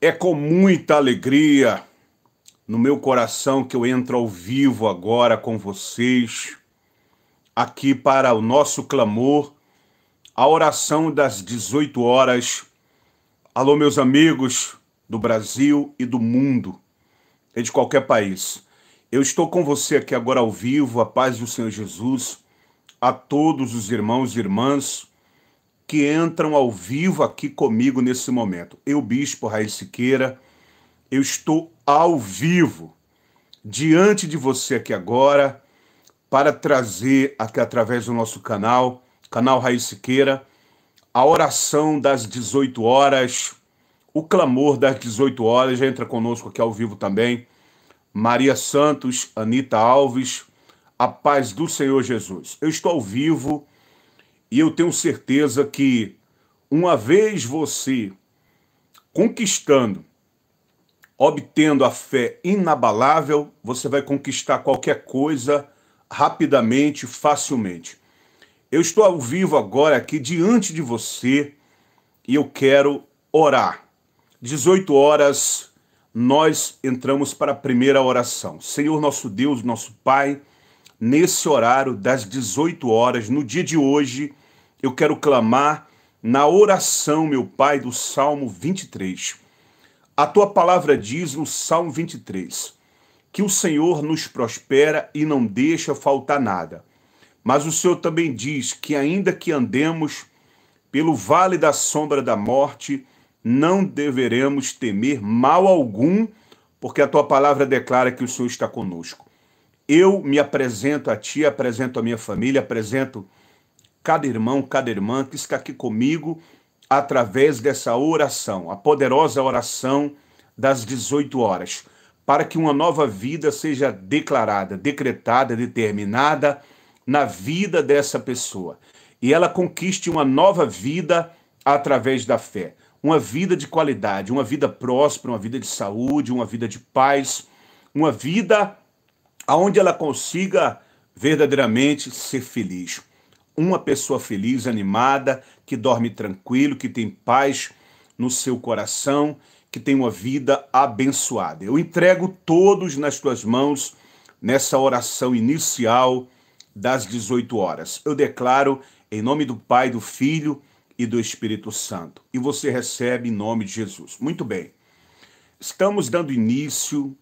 É com muita alegria no meu coração que eu entro ao vivo agora com vocês, aqui para o nosso clamor, a oração das 18 horas. Alô, meus amigos do Brasil e do mundo, e é de qualquer país. Eu estou com você aqui agora ao vivo, a paz do Senhor Jesus, a todos os irmãos e irmãs que entram ao vivo aqui comigo nesse momento. Eu, Bispo Raiz Siqueira, eu estou ao vivo diante de você aqui agora para trazer aqui através do nosso canal, canal Raiz Siqueira, a oração das 18 horas, o clamor das 18 horas, já entra conosco aqui ao vivo também. Maria Santos, Anita Alves, a paz do Senhor Jesus. Eu estou ao vivo e eu tenho certeza que, uma vez você conquistando, obtendo a fé inabalável, você vai conquistar qualquer coisa rapidamente, facilmente. Eu estou ao vivo agora aqui diante de você e eu quero orar. 18 horas, nós entramos para a primeira oração. Senhor nosso Deus, nosso Pai nesse horário das 18 horas, no dia de hoje, eu quero clamar na oração, meu Pai, do Salmo 23. A tua palavra diz no Salmo 23 que o Senhor nos prospera e não deixa faltar nada. Mas o Senhor também diz que, ainda que andemos pelo vale da sombra da morte, não deveremos temer mal algum, porque a tua palavra declara que o Senhor está conosco. Eu me apresento a ti, apresento a minha família, apresento cada irmão, cada irmã que está aqui comigo através dessa oração, a poderosa oração das 18 horas, para que uma nova vida seja declarada, decretada, determinada na vida dessa pessoa e ela conquiste uma nova vida através da fé. Uma vida de qualidade, uma vida próspera, uma vida de saúde, uma vida de paz, uma vida aonde ela consiga verdadeiramente ser feliz. Uma pessoa feliz, animada, que dorme tranquilo, que tem paz no seu coração, que tem uma vida abençoada. Eu entrego todos nas tuas mãos nessa oração inicial das 18 horas. Eu declaro em nome do Pai, do Filho e do Espírito Santo. E você recebe em nome de Jesus. Muito bem. Estamos dando início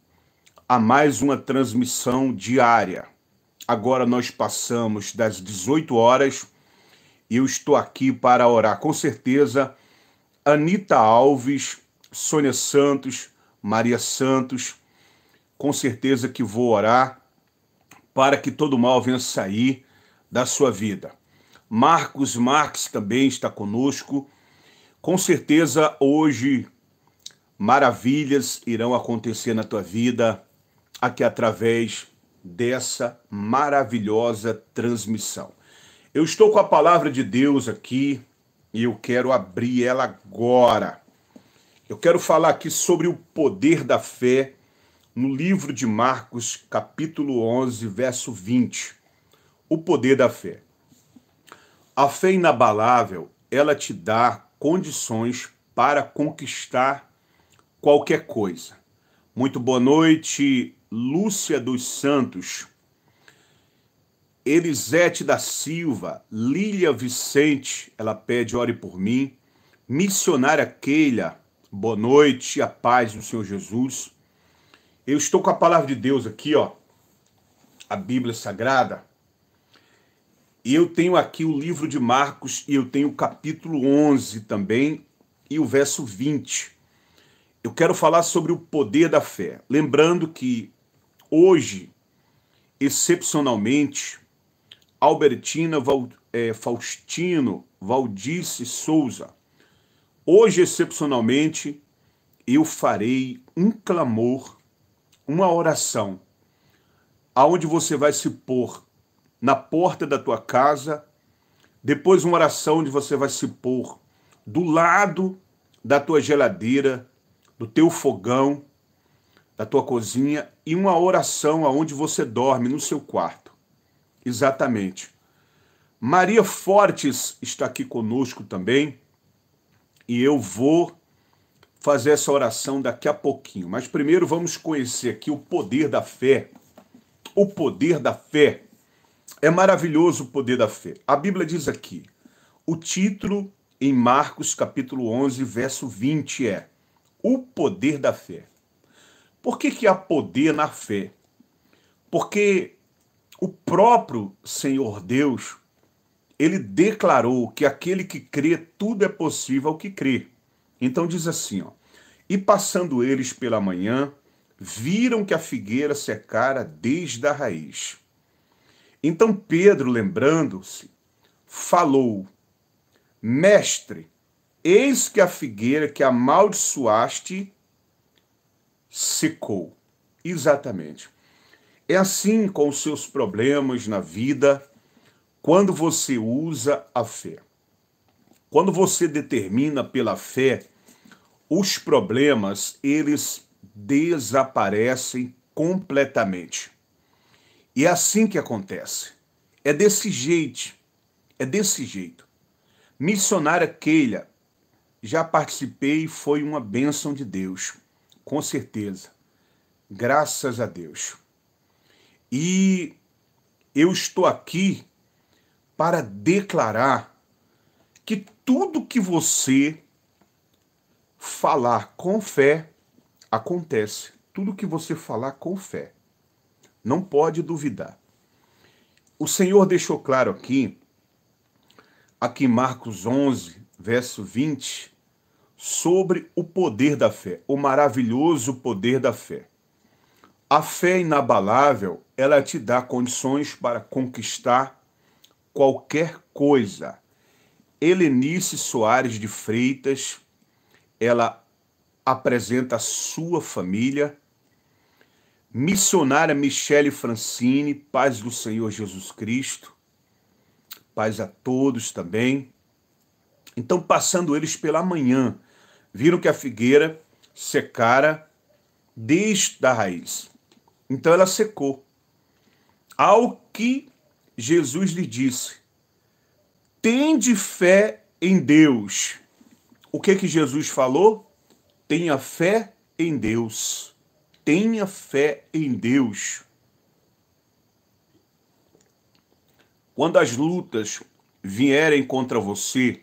a mais uma transmissão diária. Agora nós passamos das 18 horas e eu estou aqui para orar com certeza. Anita Alves, Sônia Santos, Maria Santos, com certeza que vou orar para que todo mal venha sair da sua vida. Marcos Marques também está conosco. Com certeza hoje maravilhas irão acontecer na tua vida a que através dessa maravilhosa transmissão. Eu estou com a palavra de Deus aqui e eu quero abrir ela agora. Eu quero falar aqui sobre o poder da fé no livro de Marcos, capítulo 11, verso 20. O poder da fé. A fé inabalável, ela te dá condições para conquistar qualquer coisa. Muito boa noite, Lúcia dos Santos, Elisete da Silva, Lília Vicente, ela pede ore por mim, missionária Keila, boa noite, a paz do Senhor Jesus. Eu estou com a palavra de Deus aqui, ó, a Bíblia Sagrada. E eu tenho aqui o livro de Marcos e eu tenho o capítulo 11 também e o verso 20. Eu quero falar sobre o poder da fé, lembrando que Hoje, excepcionalmente, Albertina Val, é, Faustino Valdice Souza. Hoje, excepcionalmente, eu farei um clamor, uma oração, aonde você vai se pôr na porta da tua casa, depois uma oração onde você vai se pôr do lado da tua geladeira, do teu fogão, da tua cozinha e uma oração aonde você dorme, no seu quarto. Exatamente. Maria Fortes está aqui conosco também e eu vou fazer essa oração daqui a pouquinho. Mas primeiro vamos conhecer aqui o poder da fé. O poder da fé. É maravilhoso o poder da fé. A Bíblia diz aqui, o título em Marcos capítulo 11, verso 20 é O poder da fé. Por que, que há poder na fé? Porque o próprio Senhor Deus, ele declarou que aquele que crê, tudo é possível ao que crê. Então diz assim, ó, e passando eles pela manhã, viram que a figueira secara desde a raiz. Então Pedro, lembrando-se, falou: Mestre, eis que a figueira que amaldiçoaste secou. Exatamente. É assim com os seus problemas na vida, quando você usa a fé. Quando você determina pela fé, os problemas, eles desaparecem completamente. E é assim que acontece. É desse jeito. É desse jeito. Missionária Keila, já participei e foi uma bênção de Deus com certeza. Graças a Deus. E eu estou aqui para declarar que tudo que você falar com fé acontece. Tudo que você falar com fé. Não pode duvidar. O Senhor deixou claro aqui, aqui em Marcos 11, verso 20, sobre o poder da fé, o maravilhoso poder da fé. A fé inabalável, ela te dá condições para conquistar qualquer coisa. Helenice Soares de Freitas, ela apresenta a sua família. Missionária Michele Francine, paz do Senhor Jesus Cristo. Paz a todos também. Então, passando eles pela manhã, viram que a figueira secara desde a raiz. Então ela secou. Ao que Jesus lhe disse: Tende fé em Deus. O que que Jesus falou? Tenha fé em Deus. Tenha fé em Deus. Quando as lutas vierem contra você,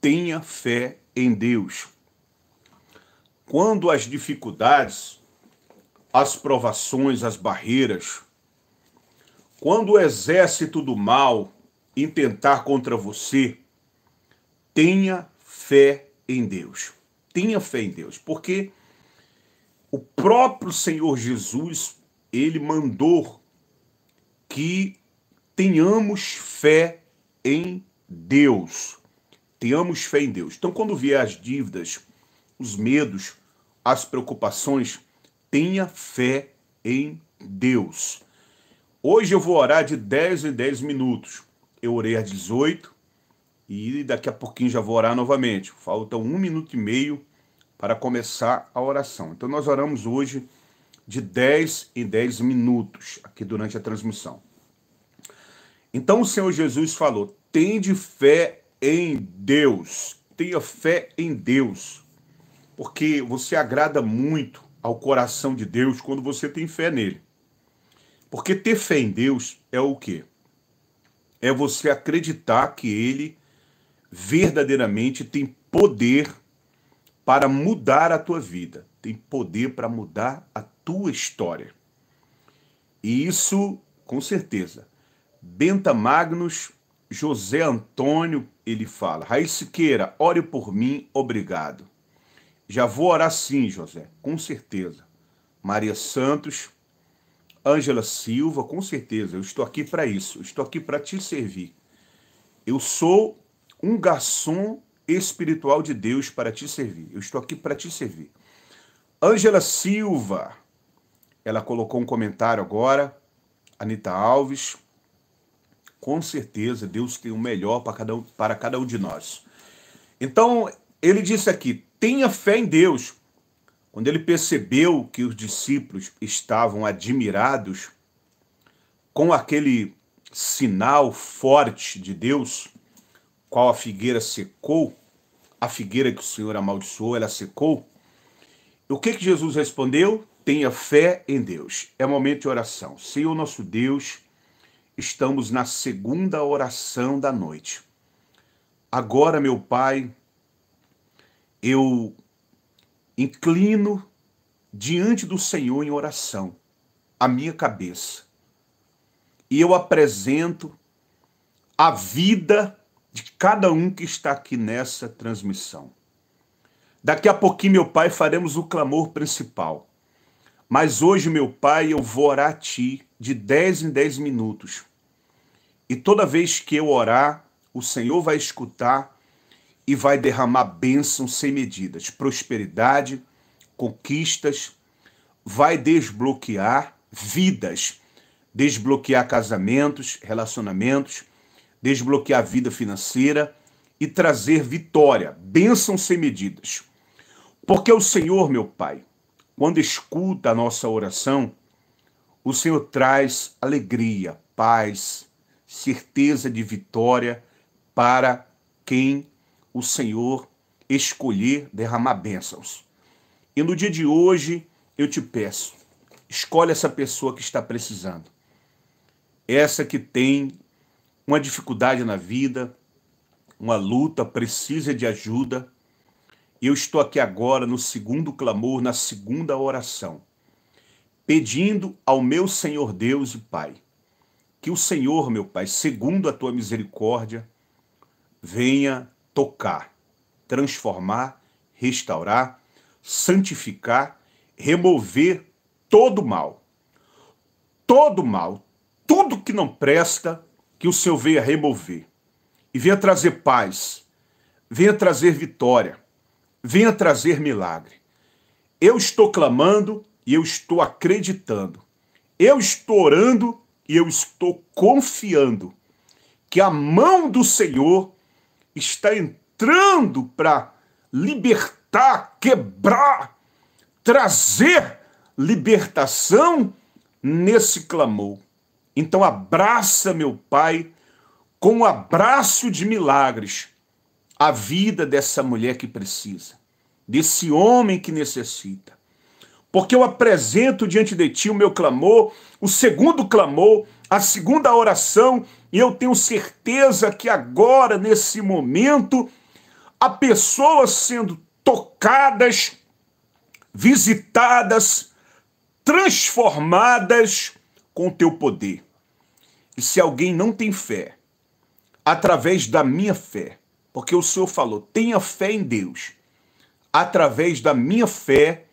tenha fé em Deus. Quando as dificuldades, as provações, as barreiras, quando o exército do mal intentar contra você, tenha fé em Deus. Tenha fé em Deus, porque o próprio Senhor Jesus, ele mandou que tenhamos fé em Deus. Tenhamos fé em Deus. Então, quando vier as dívidas, os medos, as preocupações, tenha fé em Deus. Hoje eu vou orar de 10 em 10 minutos. Eu orei às 18 e daqui a pouquinho já vou orar novamente. Faltam um minuto e meio para começar a oração. Então nós oramos hoje de 10 em 10 minutos aqui durante a transmissão. Então o Senhor Jesus falou: tende fé em Deus. Tenha fé em Deus. Porque você agrada muito ao coração de Deus quando você tem fé nele. Porque ter fé em Deus é o quê? É você acreditar que ele verdadeiramente tem poder para mudar a tua vida, tem poder para mudar a tua história. E isso, com certeza. Benta Magnus, José Antônio, ele fala: Raiz Siqueira, ore por mim, obrigado. Já vou orar sim, José, com certeza. Maria Santos, Ângela Silva, com certeza, eu estou aqui para isso, eu estou aqui para te servir. Eu sou um garçom espiritual de Deus para te servir. Eu estou aqui para te servir. Ângela Silva, ela colocou um comentário agora. Anita Alves, com certeza Deus tem o melhor para cada, um, para cada um de nós. Então, ele disse aqui: tenha fé em Deus. Quando ele percebeu que os discípulos estavam admirados com aquele sinal forte de Deus, qual a figueira secou, a figueira que o Senhor amaldiçoou, ela secou. O que, que Jesus respondeu? Tenha fé em Deus. É momento de oração. Senhor nosso Deus Estamos na segunda oração da noite. Agora, meu Pai, eu inclino diante do Senhor em oração a minha cabeça e eu apresento a vida de cada um que está aqui nessa transmissão. Daqui a pouquinho, meu Pai, faremos o clamor principal. Mas hoje, meu Pai, eu vou orar a Ti de 10 em 10 minutos. E toda vez que eu orar, o Senhor vai escutar e vai derramar bênçãos sem medidas, prosperidade, conquistas, vai desbloquear vidas, desbloquear casamentos, relacionamentos, desbloquear vida financeira e trazer vitória, bênção sem medidas. Porque o Senhor, meu Pai, quando escuta a nossa oração, o Senhor traz alegria, paz, certeza de vitória para quem o Senhor escolher derramar bênçãos. E no dia de hoje eu te peço, escolhe essa pessoa que está precisando, essa que tem uma dificuldade na vida, uma luta, precisa de ajuda eu estou aqui agora no segundo clamor, na segunda oração, pedindo ao meu Senhor Deus e Pai, que o Senhor, meu Pai, segundo a tua misericórdia, venha tocar, transformar, restaurar, santificar, remover todo o mal. Todo o mal, tudo que não presta, que o Senhor venha remover. E venha trazer paz, venha trazer vitória venha trazer milagre. Eu estou clamando e eu estou acreditando. Eu estou orando e eu estou confiando que a mão do Senhor está entrando para libertar, quebrar, trazer libertação nesse clamor. Então abraça, meu Pai, com um abraço de milagres, a vida dessa mulher que precisa desse homem que necessita. Porque eu apresento diante de ti o meu clamor, o segundo clamor, a segunda oração, e eu tenho certeza que agora, nesse momento, há pessoas sendo tocadas, visitadas, transformadas com o teu poder. E se alguém não tem fé, através da minha fé, porque o Senhor falou: tenha fé em Deus através da minha fé,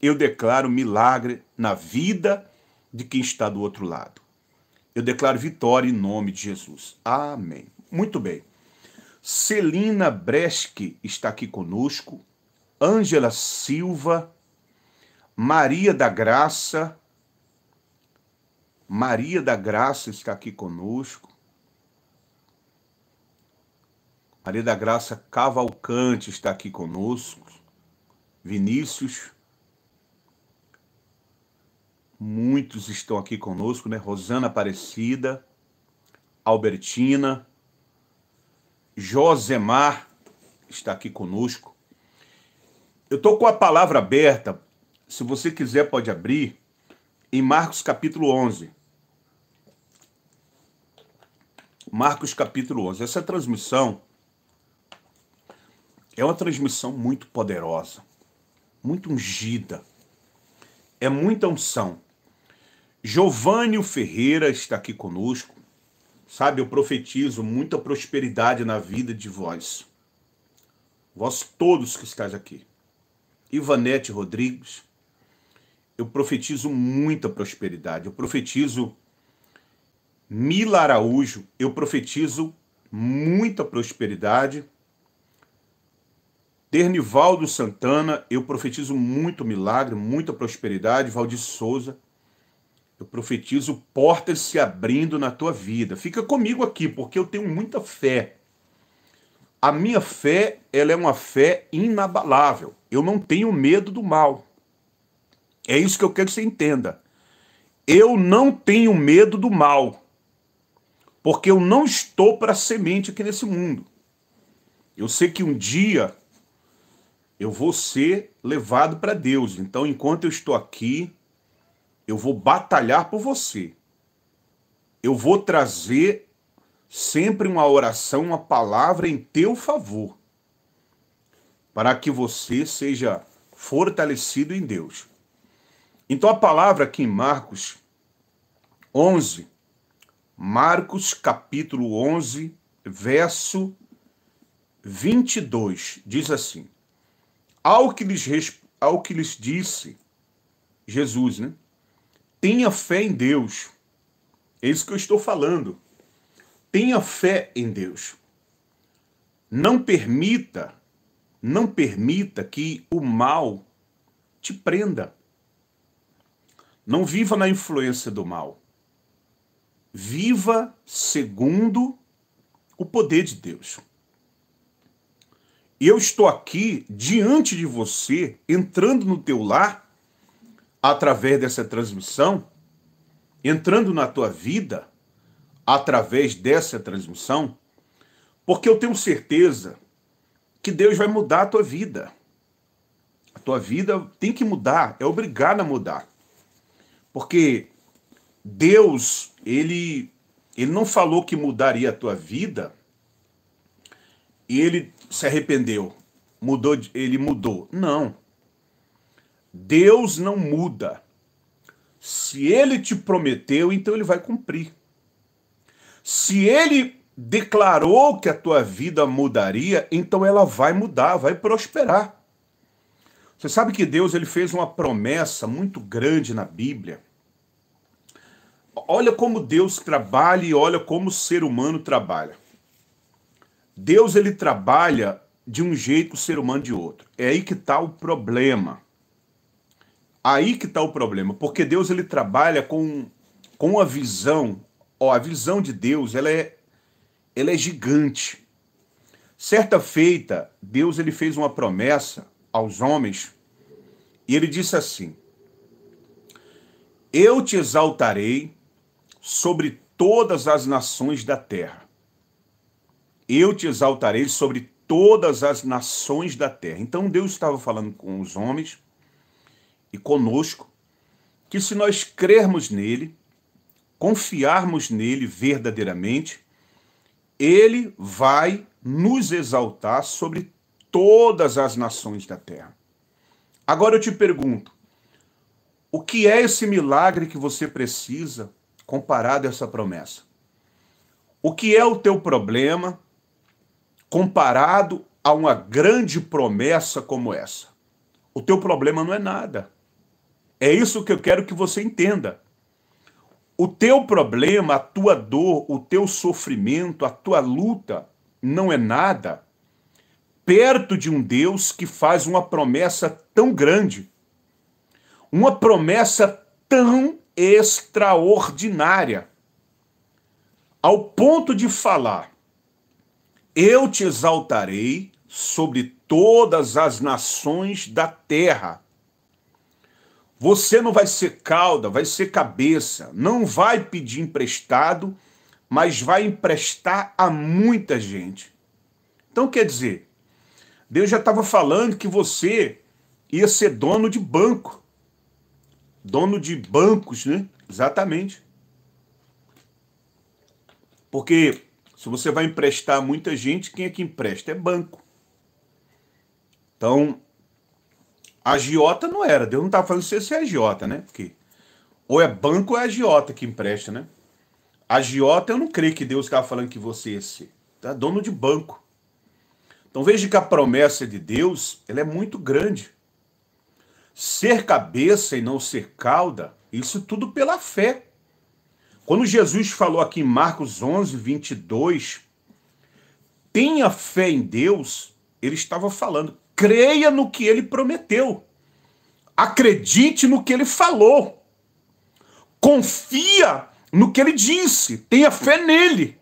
eu declaro milagre na vida de quem está do outro lado. Eu declaro vitória em nome de Jesus. Amém. Muito bem. Celina Breschi está aqui conosco, Ângela Silva, Maria da Graça, Maria da Graça está aqui conosco. Maria da Graça Cavalcante está aqui conosco. Vinícius. Muitos estão aqui conosco, né? Rosana Aparecida, Albertina, Josemar está aqui conosco. Eu estou com a palavra aberta, se você quiser pode abrir, em Marcos capítulo 11. Marcos capítulo 11. Essa transmissão é uma transmissão muito poderosa muito ungida. É muita unção. Giovânio Ferreira está aqui conosco. Sabe, eu profetizo muita prosperidade na vida de vós. Vós todos que estáis aqui. Ivanete Rodrigues, eu profetizo muita prosperidade. Eu profetizo Mila Araújo, eu profetizo muita prosperidade Dernivaldo Santana, eu profetizo muito milagre, muita prosperidade. Valdir Souza, eu profetizo portas se abrindo na tua vida. Fica comigo aqui, porque eu tenho muita fé. A minha fé, ela é uma fé inabalável. Eu não tenho medo do mal. É isso que eu quero que você entenda. Eu não tenho medo do mal. Porque eu não estou para semente aqui nesse mundo. Eu sei que um dia eu vou ser levado para Deus. Então, enquanto eu estou aqui, eu vou batalhar por você. Eu vou trazer sempre uma oração, uma palavra em teu favor, para que você seja fortalecido em Deus. Então, a palavra aqui em Marcos 11, Marcos capítulo 11, verso 22, diz assim: ao que lhes, ao que lhes disse Jesus, né? Tenha fé em Deus. É isso que eu estou falando. Tenha fé em Deus. Não permita, não permita que o mal te prenda. Não viva na influência do mal. Viva segundo o poder de Deus eu estou aqui diante de você, entrando no teu lar, através dessa transmissão, entrando na tua vida, através dessa transmissão, porque eu tenho certeza que Deus vai mudar a tua vida. A tua vida tem que mudar, é obrigada a mudar. Porque Deus, ele, ele não falou que mudaria a tua vida, ele se arrependeu, mudou, ele mudou. Não. Deus não muda. Se ele te prometeu, então ele vai cumprir. Se ele declarou que a tua vida mudaria, então ela vai mudar, vai prosperar. Você sabe que Deus ele fez uma promessa muito grande na Bíblia. Olha como Deus trabalha e olha como o ser humano trabalha. Deus ele trabalha de um jeito, o ser humano de outro. É aí que está o problema. Aí que está o problema, porque Deus ele trabalha com, com a visão. Ó, a visão de Deus ela é, ela é gigante. Certa feita, Deus ele fez uma promessa aos homens e ele disse assim: Eu te exaltarei sobre todas as nações da terra eu te exaltarei sobre todas as nações da terra. Então Deus estava falando com os homens e conosco que se nós crermos nele, confiarmos nele verdadeiramente, ele vai nos exaltar sobre todas as nações da terra. Agora eu te pergunto, o que é esse milagre que você precisa comparado a essa promessa? O que é o teu problema? comparado a uma grande promessa como essa. O teu problema não é nada. É isso que eu quero que você entenda. O teu problema, a tua dor, o teu sofrimento, a tua luta não é nada perto de um Deus que faz uma promessa tão grande, uma promessa tão extraordinária, ao ponto de falar eu te exaltarei sobre todas as nações da terra. Você não vai ser cauda, vai ser cabeça. Não vai pedir emprestado, mas vai emprestar a muita gente. Então, quer dizer, Deus já estava falando que você ia ser dono de banco. Dono de bancos, né? Exatamente. Porque se você vai emprestar muita gente, quem é que empresta? É banco. Então, agiota não era. Deus não estava falando se é agiota, né? Porque ou é banco ou é agiota que empresta, né? Agiota, eu não creio que Deus estava falando que você ia ser. Tá? Dono de banco. Então veja que a promessa de Deus ela é muito grande. Ser cabeça e não ser cauda, isso tudo pela fé. Quando Jesus falou aqui em Marcos 11, 22, tenha fé em Deus, ele estava falando, creia no que ele prometeu, acredite no que ele falou, confia no que ele disse, tenha fé nele.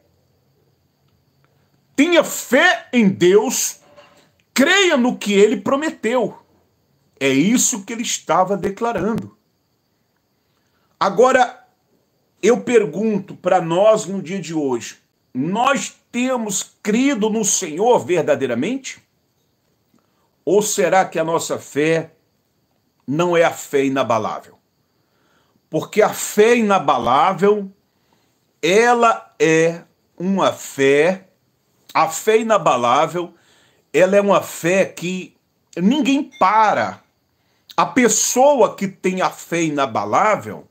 Tenha fé em Deus, creia no que ele prometeu. É isso que ele estava declarando. Agora, eu pergunto para nós no dia de hoje: nós temos crido no Senhor verdadeiramente? Ou será que a nossa fé não é a fé inabalável? Porque a fé inabalável, ela é uma fé, a fé inabalável, ela é uma fé que ninguém para. A pessoa que tem a fé inabalável,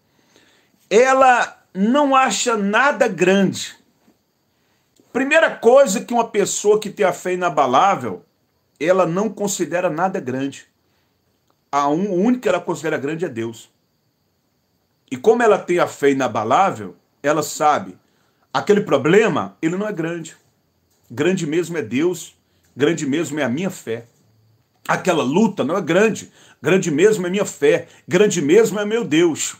ela não acha nada grande. Primeira coisa que uma pessoa que tem a fé inabalável, ela não considera nada grande. A um, o único que ela considera grande é Deus. E como ela tem a fé inabalável, ela sabe, aquele problema, ele não é grande. Grande mesmo é Deus, grande mesmo é a minha fé. Aquela luta não é grande, grande mesmo é minha fé, grande mesmo é meu Deus.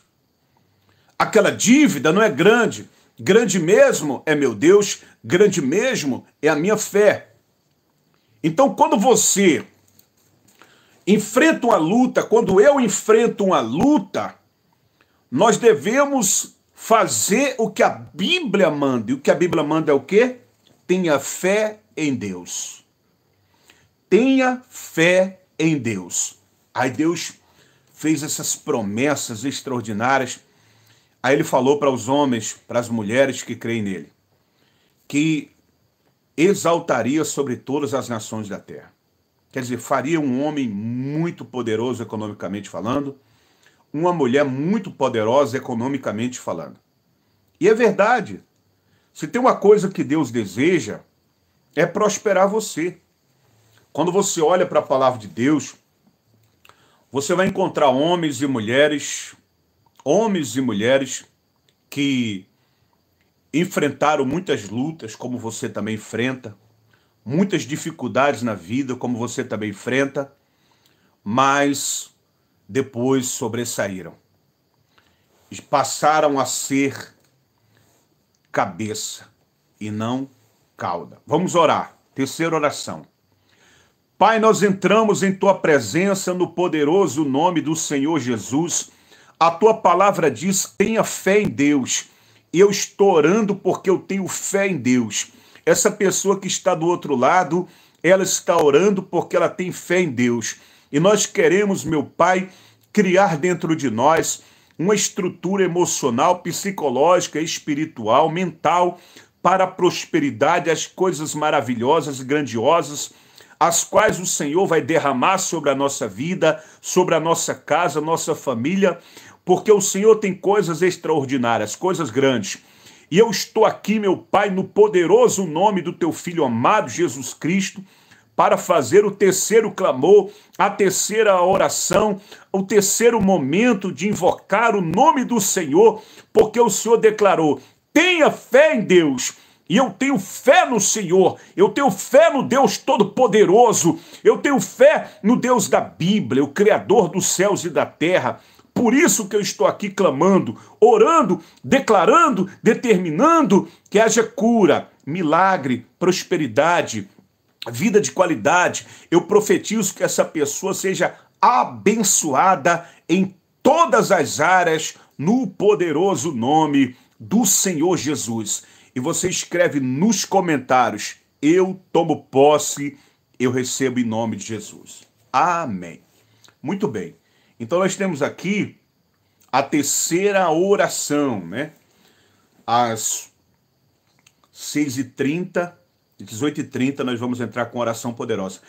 Aquela dívida não é grande. Grande mesmo é meu Deus, grande mesmo é a minha fé. Então, quando você enfrenta uma luta, quando eu enfrento uma luta, nós devemos fazer o que a Bíblia manda. E o que a Bíblia manda é o quê? Tenha fé em Deus. Tenha fé em Deus. Aí Deus fez essas promessas extraordinárias Aí ele falou para os homens, para as mulheres que creem nele, que exaltaria sobre todas as nações da terra. Quer dizer, faria um homem muito poderoso economicamente falando, uma mulher muito poderosa economicamente falando. E é verdade. Se tem uma coisa que Deus deseja, é prosperar você. Quando você olha para a palavra de Deus, você vai encontrar homens e mulheres homens e mulheres que enfrentaram muitas lutas, como você também enfrenta, muitas dificuldades na vida, como você também enfrenta, mas depois sobressaíram. Passaram a ser cabeça e não cauda. Vamos orar. Terceira oração. Pai, nós entramos em tua presença no poderoso nome do Senhor Jesus a tua palavra diz: tenha fé em Deus. Eu estou orando porque eu tenho fé em Deus. Essa pessoa que está do outro lado, ela está orando porque ela tem fé em Deus. E nós queremos, meu Pai, criar dentro de nós uma estrutura emocional, psicológica, espiritual, mental, para a prosperidade, as coisas maravilhosas e grandiosas, as quais o Senhor vai derramar sobre a nossa vida, sobre a nossa casa, nossa família porque o Senhor tem coisas extraordinárias, coisas grandes. E eu estou aqui, meu Pai, no poderoso nome do teu filho amado Jesus Cristo, para fazer o terceiro clamor, a terceira oração, o terceiro momento de invocar o nome do Senhor, porque o Senhor declarou: tenha fé em Deus. E eu tenho fé no Senhor, eu tenho fé no Deus Todo-Poderoso, eu tenho fé no Deus da Bíblia, o Criador dos céus e da terra, por isso que eu estou aqui clamando, orando, declarando, determinando que haja cura, milagre, prosperidade, vida de qualidade. Eu profetizo que essa pessoa seja abençoada em todas as áreas no poderoso nome do Senhor Jesus. E você escreve nos comentários: Eu tomo posse, eu recebo em nome de Jesus. Amém. Muito bem. Então nós temos aqui a terceira oração, né? Às 6h30, 18h30, nós vamos entrar com oração poderosa.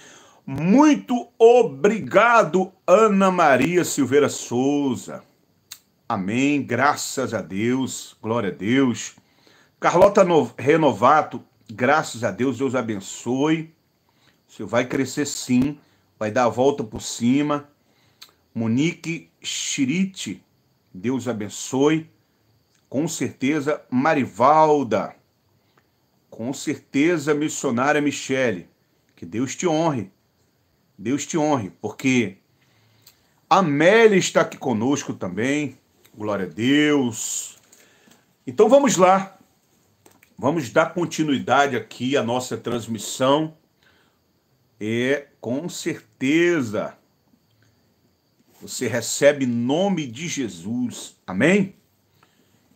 Muito obrigado, Ana Maria Silveira Souza. Amém, graças a Deus, glória a Deus. Carlota Renovato, graças a Deus, Deus abençoe. Você vai crescer sim, vai dar a volta por cima. Monique Chirite, Deus abençoe. Com certeza, Marivalda. Com certeza, missionária Michele. Que Deus te honre. Deus te honre, porque a Amélia está aqui conosco também. Glória a Deus. Então vamos lá. Vamos dar continuidade aqui à nossa transmissão. É, com certeza. Você recebe nome de Jesus. Amém?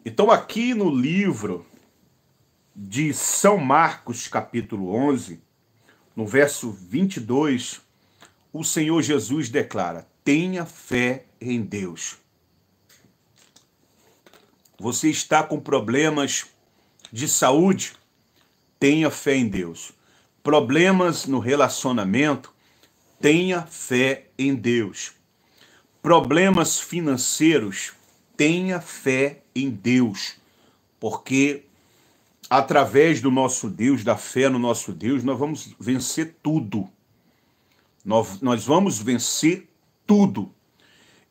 Então, aqui no livro de São Marcos, capítulo 11, no verso 22, o Senhor Jesus declara: tenha fé em Deus. Você está com problemas de saúde? Tenha fé em Deus. Problemas no relacionamento? Tenha fé em Deus problemas financeiros, tenha fé em Deus, porque através do nosso Deus, da fé no nosso Deus, nós vamos vencer tudo. Nós, nós vamos vencer tudo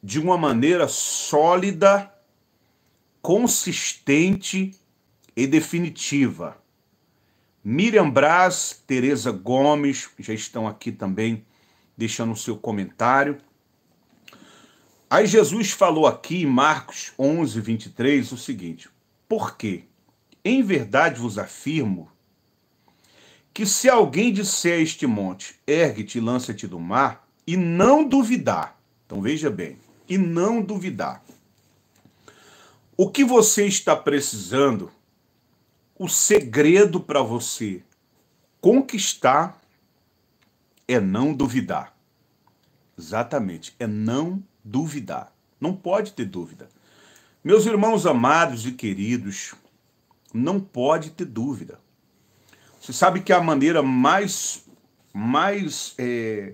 de uma maneira sólida, consistente e definitiva. Miriam Braz, Tereza Gomes já estão aqui também deixando o seu comentário. Aí Jesus falou aqui em Marcos 11, 23 o seguinte: Porque, em verdade vos afirmo, que se alguém disser a este monte, ergue-te e lança-te do mar, e não duvidar, então veja bem, e não duvidar, o que você está precisando, o segredo para você conquistar é não duvidar. Exatamente, é não duvidar duvidar. Não pode ter dúvida. Meus irmãos amados e queridos, não pode ter dúvida. Você sabe que a maneira mais, mais, é,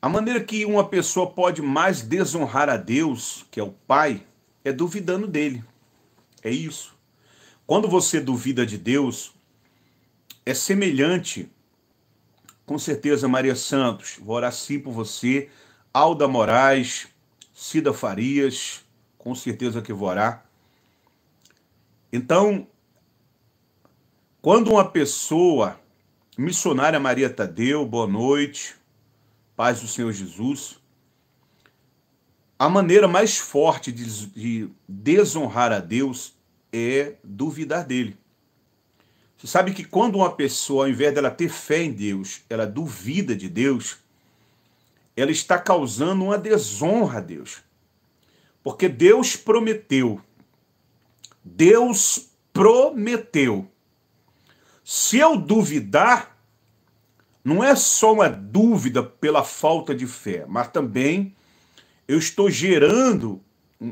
a maneira que uma pessoa pode mais desonrar a Deus, que é o Pai, é duvidando dele. É isso. Quando você duvida de Deus, é semelhante, com certeza, Maria Santos, vou orar sim por você, Alda Moraes, Cida Farias, com certeza que vou orar. Então, quando uma pessoa, missionária Maria Tadeu, boa noite, paz do Senhor Jesus, a maneira mais forte de, de desonrar a Deus é duvidar dele. Você sabe que quando uma pessoa, ao invés dela ter fé em Deus, ela duvida de Deus, ela está causando uma desonra a Deus. Porque Deus prometeu. Deus prometeu. Se eu duvidar, não é só uma dúvida pela falta de fé, mas também eu estou gerando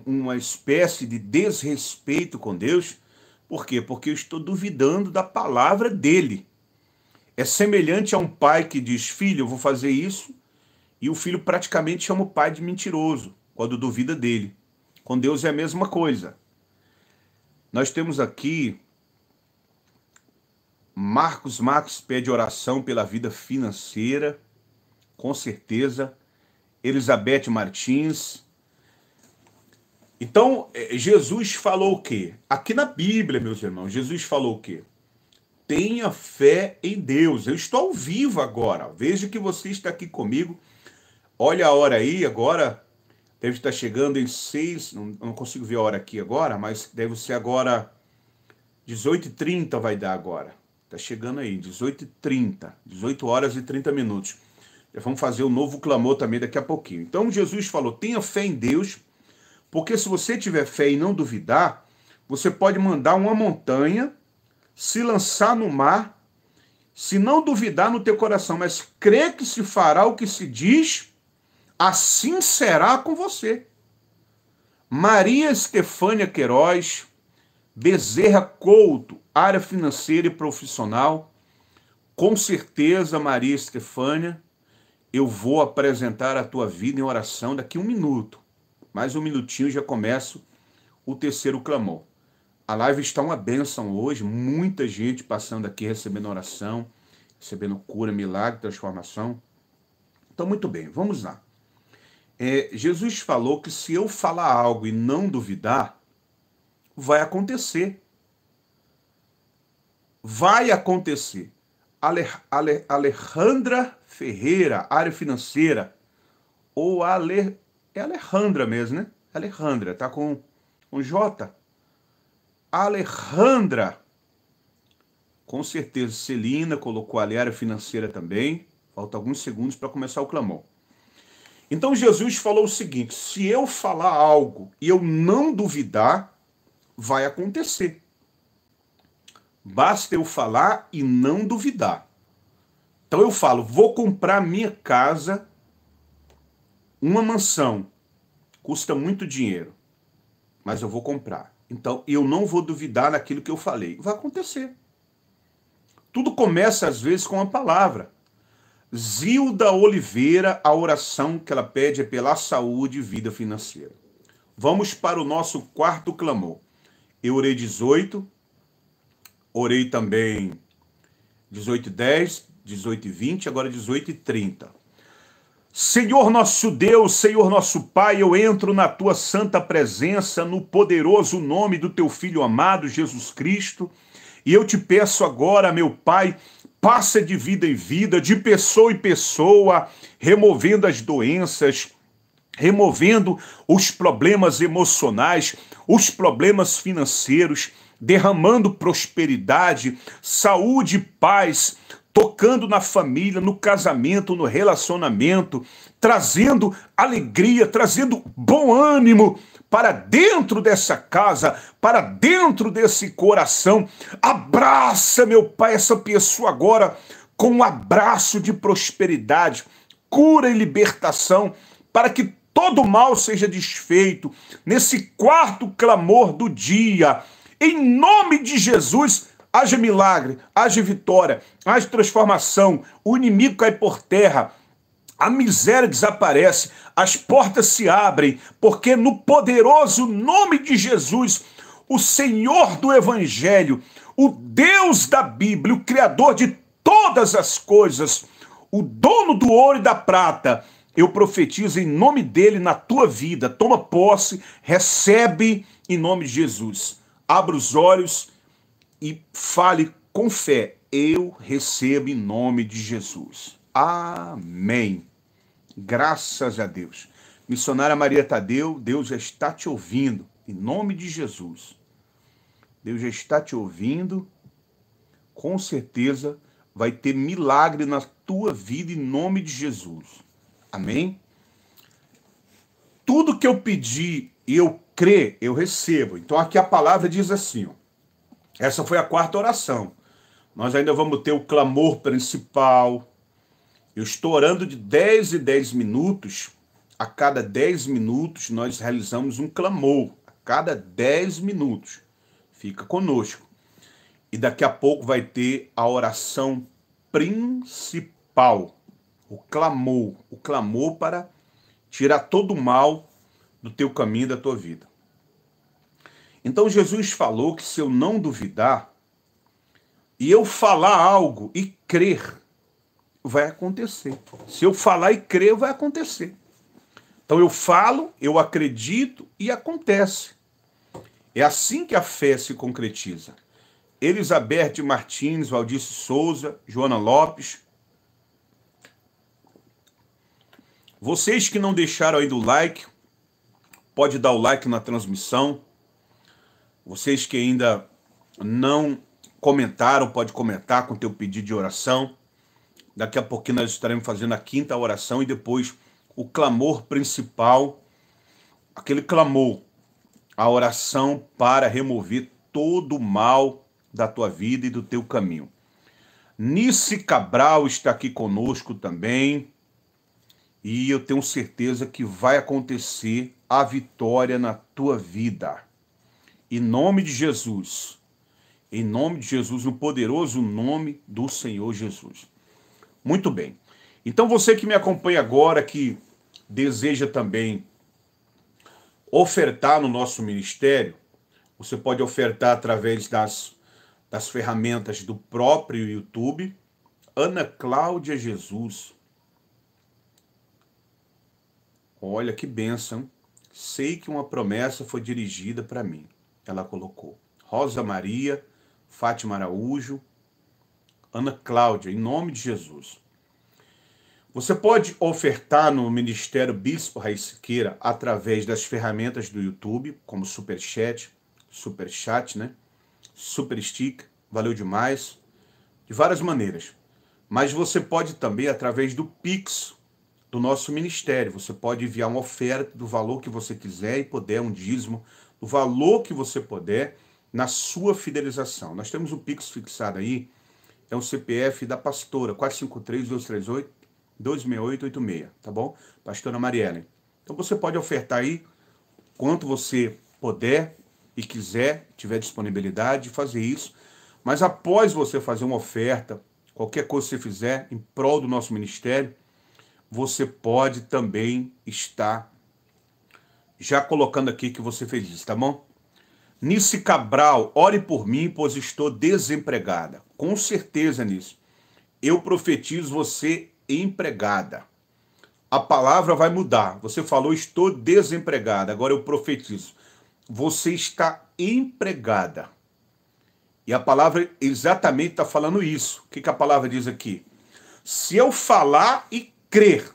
uma espécie de desrespeito com Deus. Por quê? Porque eu estou duvidando da palavra dele. É semelhante a um pai que diz: Filho, eu vou fazer isso, e o filho praticamente chama o pai de mentiroso quando duvida dele. Com Deus é a mesma coisa. Nós temos aqui Marcos Marcos pede oração pela vida financeira, com certeza. Elizabeth Martins. Então, eh, Jesus falou o quê? Aqui na Bíblia, meus irmãos, Jesus falou o quê? Tenha fé em Deus. Eu estou ao vivo agora. Veja que você está aqui comigo Olha a hora aí agora. Deve estar chegando em seis não, não, consigo ver a hora aqui agora, mas deve ser agora 18h30 vai dar agora. Está chegando aí, 18h30, 18 horas e 30 minutos. Já vamos fazer o novo clamor também daqui a pouquinho. Então Jesus falou: tenha fé em Deus, porque se você tiver fé e não duvidar, você pode mandar uma montanha, se lançar no mar, se não duvidar no teu coração, mas crer que se fará o que se diz, assim será com você. Maria Estefânia Queiroz, Bezerra Couto, área financeira e profissional. Com certeza, Maria Estefânia, eu vou apresentar a tua vida em oração daqui a um minuto. Mais um minutinho já começo o terceiro clamor. A live está uma bênção hoje, muita gente passando aqui, recebendo oração, recebendo cura, milagre, transformação. Então, muito bem, vamos lá. É, Jesus falou que se eu falar algo e não duvidar, vai acontecer. Vai acontecer. Ale, Ale, Alejandra Ferreira, área financeira, ou Ale, é Alejandra mesmo, né? Alejandra, tá com um J. Alejandra, com certeza, Celina colocou ali área financeira também. Falta alguns segundos para começar o clamor. Então Jesus falou o seguinte: se eu falar algo e eu não duvidar, vai acontecer. Basta eu falar e não duvidar. Então eu falo: vou comprar minha casa, uma mansão, custa muito dinheiro, mas eu vou comprar. Então eu não vou duvidar naquilo que eu falei. Vai acontecer. Tudo começa às vezes com a palavra. Zilda Oliveira, a oração que ela pede é pela saúde e vida financeira. Vamos para o nosso quarto clamor. Eu orei 18, orei também 18 e 10, 18 e 20, agora 18 e 30. Senhor nosso Deus, Senhor nosso Pai, eu entro na tua santa presença, no poderoso nome do teu filho amado Jesus Cristo, e eu te peço agora, meu Pai, passa de vida em vida, de pessoa em pessoa, removendo as doenças, removendo os problemas emocionais, os problemas financeiros, derramando prosperidade, saúde e paz, tocando na família, no casamento, no relacionamento, trazendo alegria, trazendo bom ânimo para dentro dessa casa, para dentro desse coração. Abraça, meu Pai, essa pessoa agora com um abraço de prosperidade, cura e libertação, para que todo mal seja desfeito nesse quarto clamor do dia. Em nome de Jesus, haja milagre, haja vitória, haja transformação. O inimigo cai por terra a miséria desaparece, as portas se abrem, porque no poderoso nome de Jesus, o Senhor do Evangelho, o Deus da Bíblia, o Criador de todas as coisas, o dono do ouro e da prata, eu profetizo em nome dele na tua vida. Toma posse, recebe em nome de Jesus. Abra os olhos e fale com fé. Eu recebo em nome de Jesus. Amém. Graças a Deus. Missionária Maria Tadeu, Deus já está te ouvindo, em nome de Jesus. Deus já está te ouvindo, com certeza vai ter milagre na tua vida, em nome de Jesus. Amém? Tudo que eu pedi e eu crer, eu recebo. Então aqui a palavra diz assim, ó. essa foi a quarta oração. Nós ainda vamos ter o clamor principal, eu estou orando de 10 e 10 minutos. A cada 10 minutos nós realizamos um clamor. A cada 10 minutos. Fica conosco. E daqui a pouco vai ter a oração principal. O clamor. O clamor para tirar todo o mal do teu caminho, da tua vida. Então Jesus falou que se eu não duvidar, e eu falar algo e crer, vai acontecer. Se eu falar e crer, vai acontecer. Então eu falo, eu acredito e acontece. É assim que a fé se concretiza. Elizabeth Martins, Valdice Souza, Joana Lopes. Vocês que não deixaram ainda o like, pode dar o like na transmissão. Vocês que ainda não comentaram, pode comentar com teu pedido de oração. Daqui a pouquinho nós estaremos fazendo a quinta oração e depois o clamor principal, aquele clamor, a oração para remover todo o mal da tua vida e do teu caminho. Nice Cabral está aqui conosco também. E eu tenho certeza que vai acontecer a vitória na tua vida. Em nome de Jesus. Em nome de Jesus, no poderoso nome do Senhor Jesus. Muito bem. Então você que me acompanha agora, que deseja também ofertar no nosso ministério, você pode ofertar através das, das ferramentas do próprio YouTube, Ana Cláudia Jesus. Olha que bênção. Sei que uma promessa foi dirigida para mim. Ela colocou. Rosa Maria, Fátima Araújo, Ana Cláudia, em nome de Jesus. Você pode ofertar no Ministério Bispo Raiz Siqueira através das ferramentas do YouTube, como Superchat, Superchat, né? Super Stick, valeu demais, de várias maneiras. Mas você pode também através do Pix do nosso ministério. Você pode enviar uma oferta do valor que você quiser e puder, um dízimo, do valor que você puder na sua fidelização. Nós temos o Pix fixado aí, é um CPF da pastora, 453-238-26886, tá bom? Pastora Marielle. Então você pode ofertar aí quanto você puder e quiser, tiver disponibilidade de fazer isso. Mas após você fazer uma oferta, qualquer coisa que você fizer em prol do nosso ministério, você pode também estar já colocando aqui que você fez isso, tá bom? Nice Cabral, ore por mim, pois estou desempregada. Com certeza, nisso. Eu profetizo você empregada. A palavra vai mudar. Você falou, estou desempregada. Agora eu profetizo. Você está empregada. E a palavra exatamente está falando isso. O que, que a palavra diz aqui? Se eu falar e crer,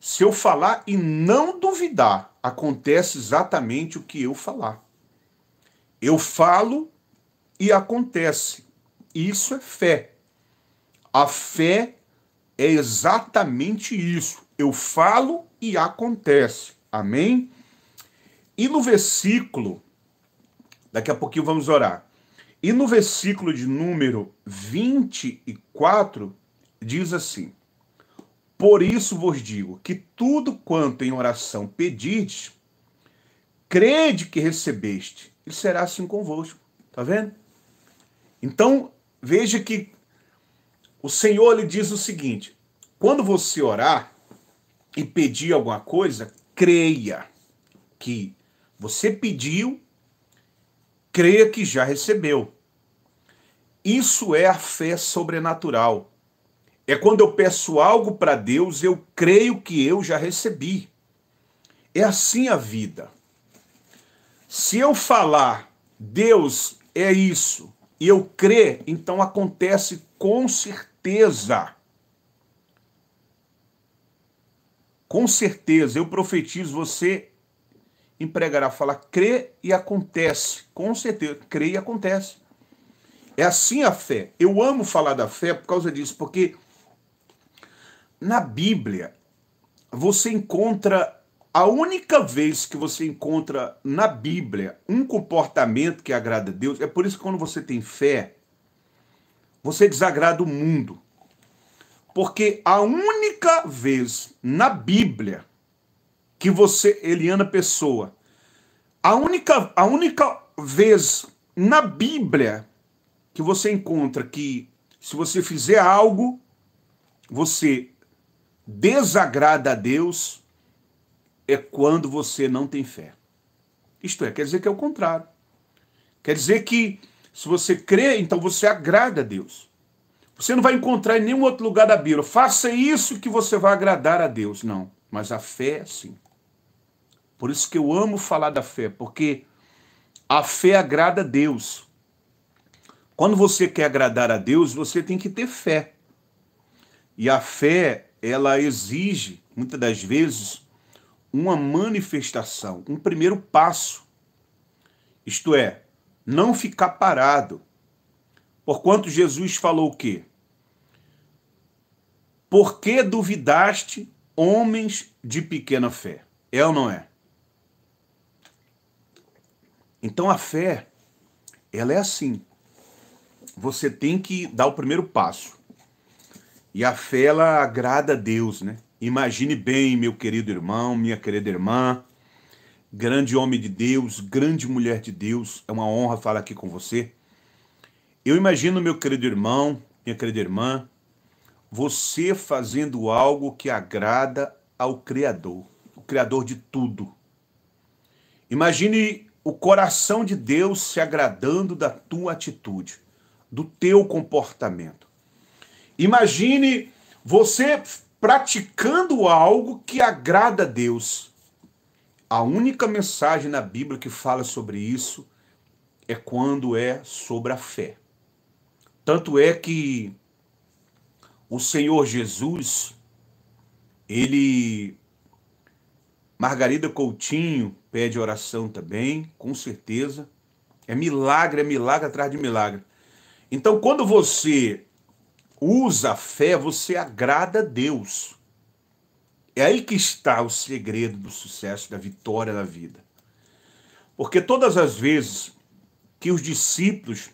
se eu falar e não duvidar, acontece exatamente o que eu falar. Eu falo e acontece. Isso é fé. A fé é exatamente isso. Eu falo e acontece. Amém? E no versículo, daqui a pouquinho vamos orar. E no versículo de número 24, diz assim: Por isso vos digo que tudo quanto em oração pedides, crede que recebeste, ele será assim convosco. Tá vendo? Então, veja que o Senhor lhe diz o seguinte: quando você orar e pedir alguma coisa, creia que você pediu, creia que já recebeu. Isso é a fé sobrenatural. É quando eu peço algo para Deus, eu creio que eu já recebi. É assim a vida. Se eu falar, Deus é isso, e eu crer, então acontece com certeza. Com certeza, eu profetizo, você empregará, fala, crê e acontece. Com certeza, crê e acontece. É assim a fé. Eu amo falar da fé por causa disso, porque na Bíblia você encontra a única vez que você encontra na Bíblia um comportamento que agrada a Deus, é por isso que quando você tem fé, você desagrada o mundo. Porque a única vez na Bíblia que você, Eliana Pessoa, a única, a única vez na Bíblia que você encontra que se você fizer algo, você desagrada a Deus, é quando você não tem fé. Isto é, quer dizer que é o contrário. Quer dizer que se você crê, então você agrada a Deus. Você não vai encontrar em nenhum outro lugar da Bíblia. Faça isso que você vai agradar a Deus. Não. Mas a fé, é sim. Por isso que eu amo falar da fé, porque a fé agrada a Deus. Quando você quer agradar a Deus, você tem que ter fé. E a fé, ela exige, muitas das vezes, uma manifestação, um primeiro passo. Isto é, não ficar parado. Porquanto Jesus falou o quê? Por que duvidaste, homens de pequena fé? É ou não é? Então a fé, ela é assim. Você tem que dar o primeiro passo. E a fé, ela agrada a Deus, né? Imagine bem, meu querido irmão, minha querida irmã, grande homem de Deus, grande mulher de Deus, é uma honra falar aqui com você. Eu imagino, meu querido irmão, minha querida irmã, você fazendo algo que agrada ao Criador, o Criador de tudo. Imagine o coração de Deus se agradando da tua atitude, do teu comportamento. Imagine você praticando algo que agrada a Deus. A única mensagem na Bíblia que fala sobre isso é quando é sobre a fé. Tanto é que o Senhor Jesus, ele. Margarida Coutinho pede oração também, com certeza. É milagre, é milagre atrás de milagre. Então, quando você usa a fé, você agrada a Deus. É aí que está o segredo do sucesso, da vitória na vida. Porque todas as vezes que os discípulos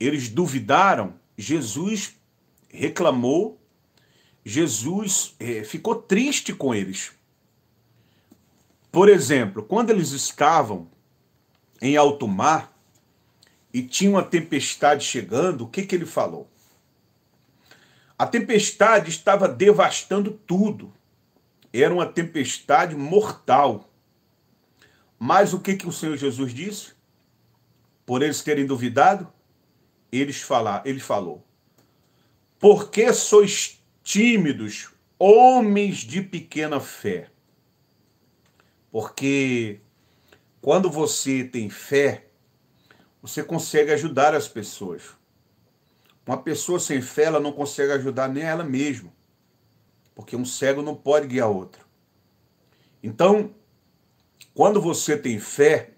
eles duvidaram, Jesus reclamou, Jesus é, ficou triste com eles. Por exemplo, quando eles estavam em alto mar e tinha uma tempestade chegando, o que, que ele falou? A tempestade estava devastando tudo. Era uma tempestade mortal. Mas o que, que o Senhor Jesus disse? Por eles terem duvidado, eles falar, ele falou: Por que sois tímidos, homens de pequena fé? Porque quando você tem fé, você consegue ajudar as pessoas. Uma pessoa sem fé, ela não consegue ajudar nem ela mesma, porque um cego não pode guiar outro. Então, quando você tem fé,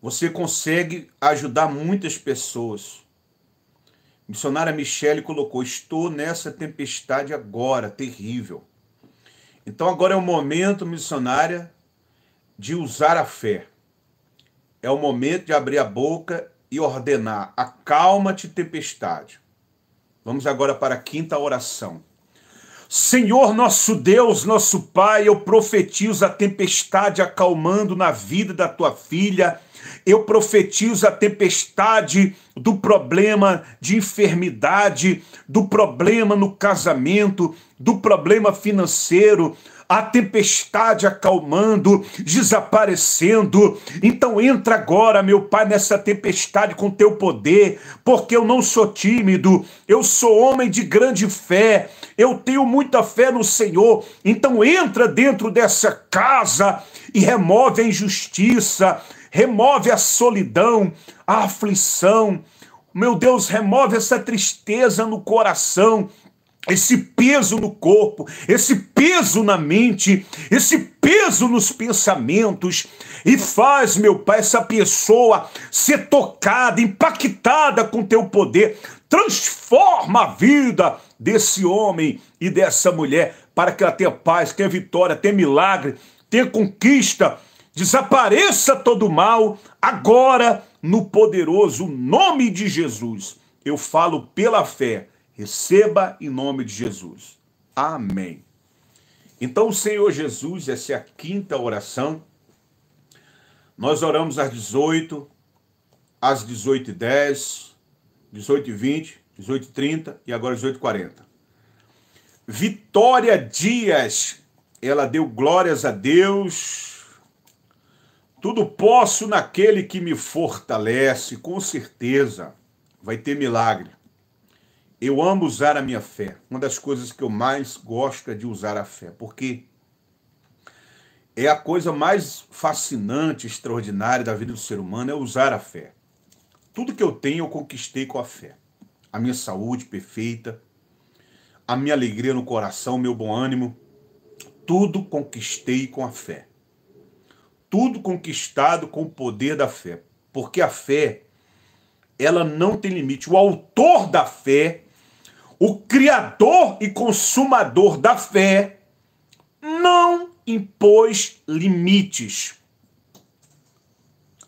você consegue ajudar muitas pessoas. missionária Michele colocou: Estou nessa tempestade agora, terrível. Então, agora é o momento, missionária, de usar a fé. É o momento de abrir a boca e ordenar: acalma-te, tempestade. Vamos agora para a quinta oração. Senhor nosso Deus, nosso Pai, eu profetizo a tempestade acalmando na vida da tua filha. Eu profetizo a tempestade do problema de enfermidade, do problema no casamento, do problema financeiro, a tempestade acalmando, desaparecendo. Então entra agora, meu Pai, nessa tempestade com teu poder, porque eu não sou tímido, eu sou homem de grande fé, eu tenho muita fé no Senhor. Então entra dentro dessa casa e remove a injustiça, remove a solidão, a aflição. Meu Deus, remove essa tristeza no coração, esse peso no corpo, esse peso na mente, esse peso nos pensamentos, e faz, meu Pai, essa pessoa ser tocada, impactada com teu poder. Transforma a vida desse homem e dessa mulher para que ela tenha paz, tenha vitória, tenha milagre, tenha conquista. Desapareça todo o mal agora no poderoso nome de Jesus. Eu falo pela fé Receba em nome de Jesus. Amém. Então, Senhor Jesus, essa é a quinta oração. Nós oramos às 18, às 18h10, 18h20, 18h30 e agora 18h40. Vitória Dias, ela deu glórias a Deus. Tudo posso naquele que me fortalece, com certeza vai ter milagre. Eu amo usar a minha fé. Uma das coisas que eu mais gosto é de usar a fé, porque é a coisa mais fascinante, extraordinária da vida do ser humano é usar a fé. Tudo que eu tenho eu conquistei com a fé. A minha saúde perfeita, a minha alegria no coração, o meu bom ânimo, tudo conquistei com a fé. Tudo conquistado com o poder da fé, porque a fé ela não tem limite. O autor da fé o Criador e Consumador da fé, não impôs limites.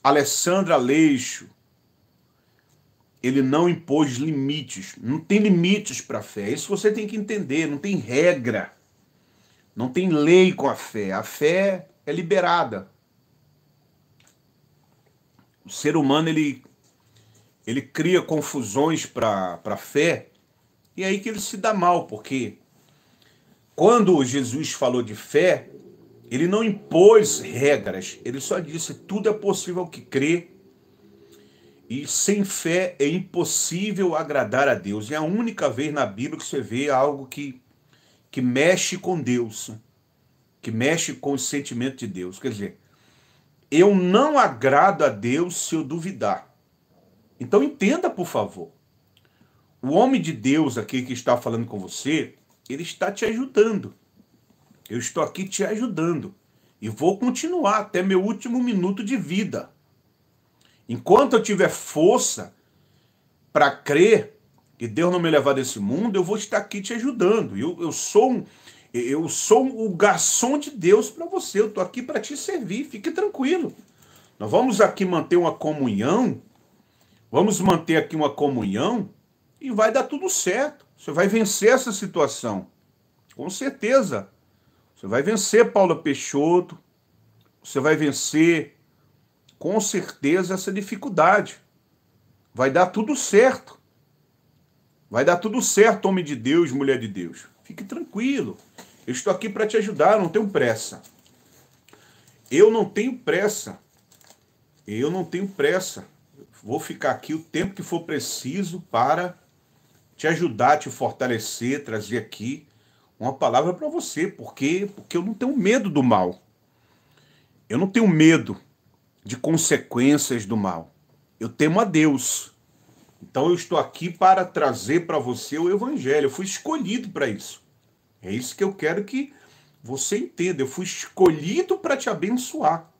Alessandra Aleixo, ele não impôs limites. Não tem limites para a fé. Isso você tem que entender. Não tem regra. Não tem lei com a fé. A fé é liberada. O ser humano ele, ele cria confusões para a fé e é aí que ele se dá mal, porque quando Jesus falou de fé, ele não impôs regras, ele só disse: tudo é possível que crê. E sem fé é impossível agradar a Deus. É a única vez na Bíblia que você vê algo que, que mexe com Deus, que mexe com o sentimento de Deus. Quer dizer, eu não agrado a Deus se eu duvidar. Então entenda, por favor. O homem de Deus aqui que está falando com você, ele está te ajudando. Eu estou aqui te ajudando e vou continuar até meu último minuto de vida. Enquanto eu tiver força para crer que Deus não me levar desse mundo, eu vou estar aqui te ajudando. Eu, eu sou um, eu sou o garçom de Deus para você. Eu estou aqui para te servir. Fique tranquilo. Nós vamos aqui manter uma comunhão. Vamos manter aqui uma comunhão e vai dar tudo certo. Você vai vencer essa situação. Com certeza. Você vai vencer Paula Peixoto. Você vai vencer com certeza essa dificuldade. Vai dar tudo certo. Vai dar tudo certo, homem de Deus, mulher de Deus. Fique tranquilo. Eu estou aqui para te ajudar, não tenho pressa. Eu não tenho pressa. Eu não tenho pressa. Vou ficar aqui o tempo que for preciso para te ajudar, te fortalecer, trazer aqui uma palavra para você, porque porque eu não tenho medo do mal. Eu não tenho medo de consequências do mal. Eu temo a Deus. Então eu estou aqui para trazer para você o evangelho. Eu fui escolhido para isso. É isso que eu quero que você entenda. Eu fui escolhido para te abençoar.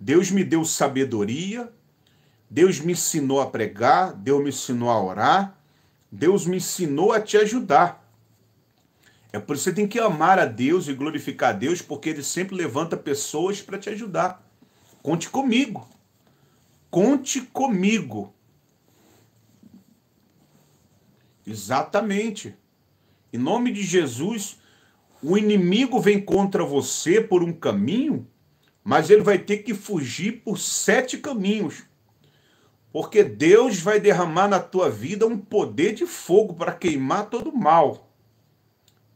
Deus me deu sabedoria, Deus me ensinou a pregar, Deus me ensinou a orar, Deus me ensinou a te ajudar. É por isso que você tem que amar a Deus e glorificar a Deus, porque Ele sempre levanta pessoas para te ajudar. Conte comigo. Conte comigo. Exatamente. Em nome de Jesus, o inimigo vem contra você por um caminho, mas ele vai ter que fugir por sete caminhos porque Deus vai derramar na tua vida um poder de fogo para queimar todo o mal,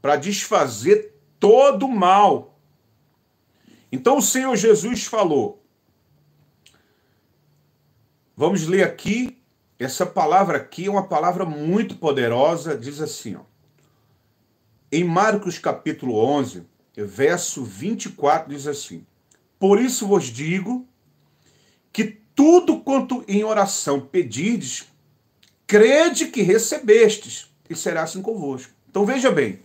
para desfazer todo o mal. Então o Senhor Jesus falou. Vamos ler aqui, essa palavra aqui é uma palavra muito poderosa, diz assim, ó. Em Marcos capítulo 11, verso 24 diz assim: Por isso vos digo que tudo quanto em oração pedides, crede que recebestes, e será assim convosco. Então veja bem,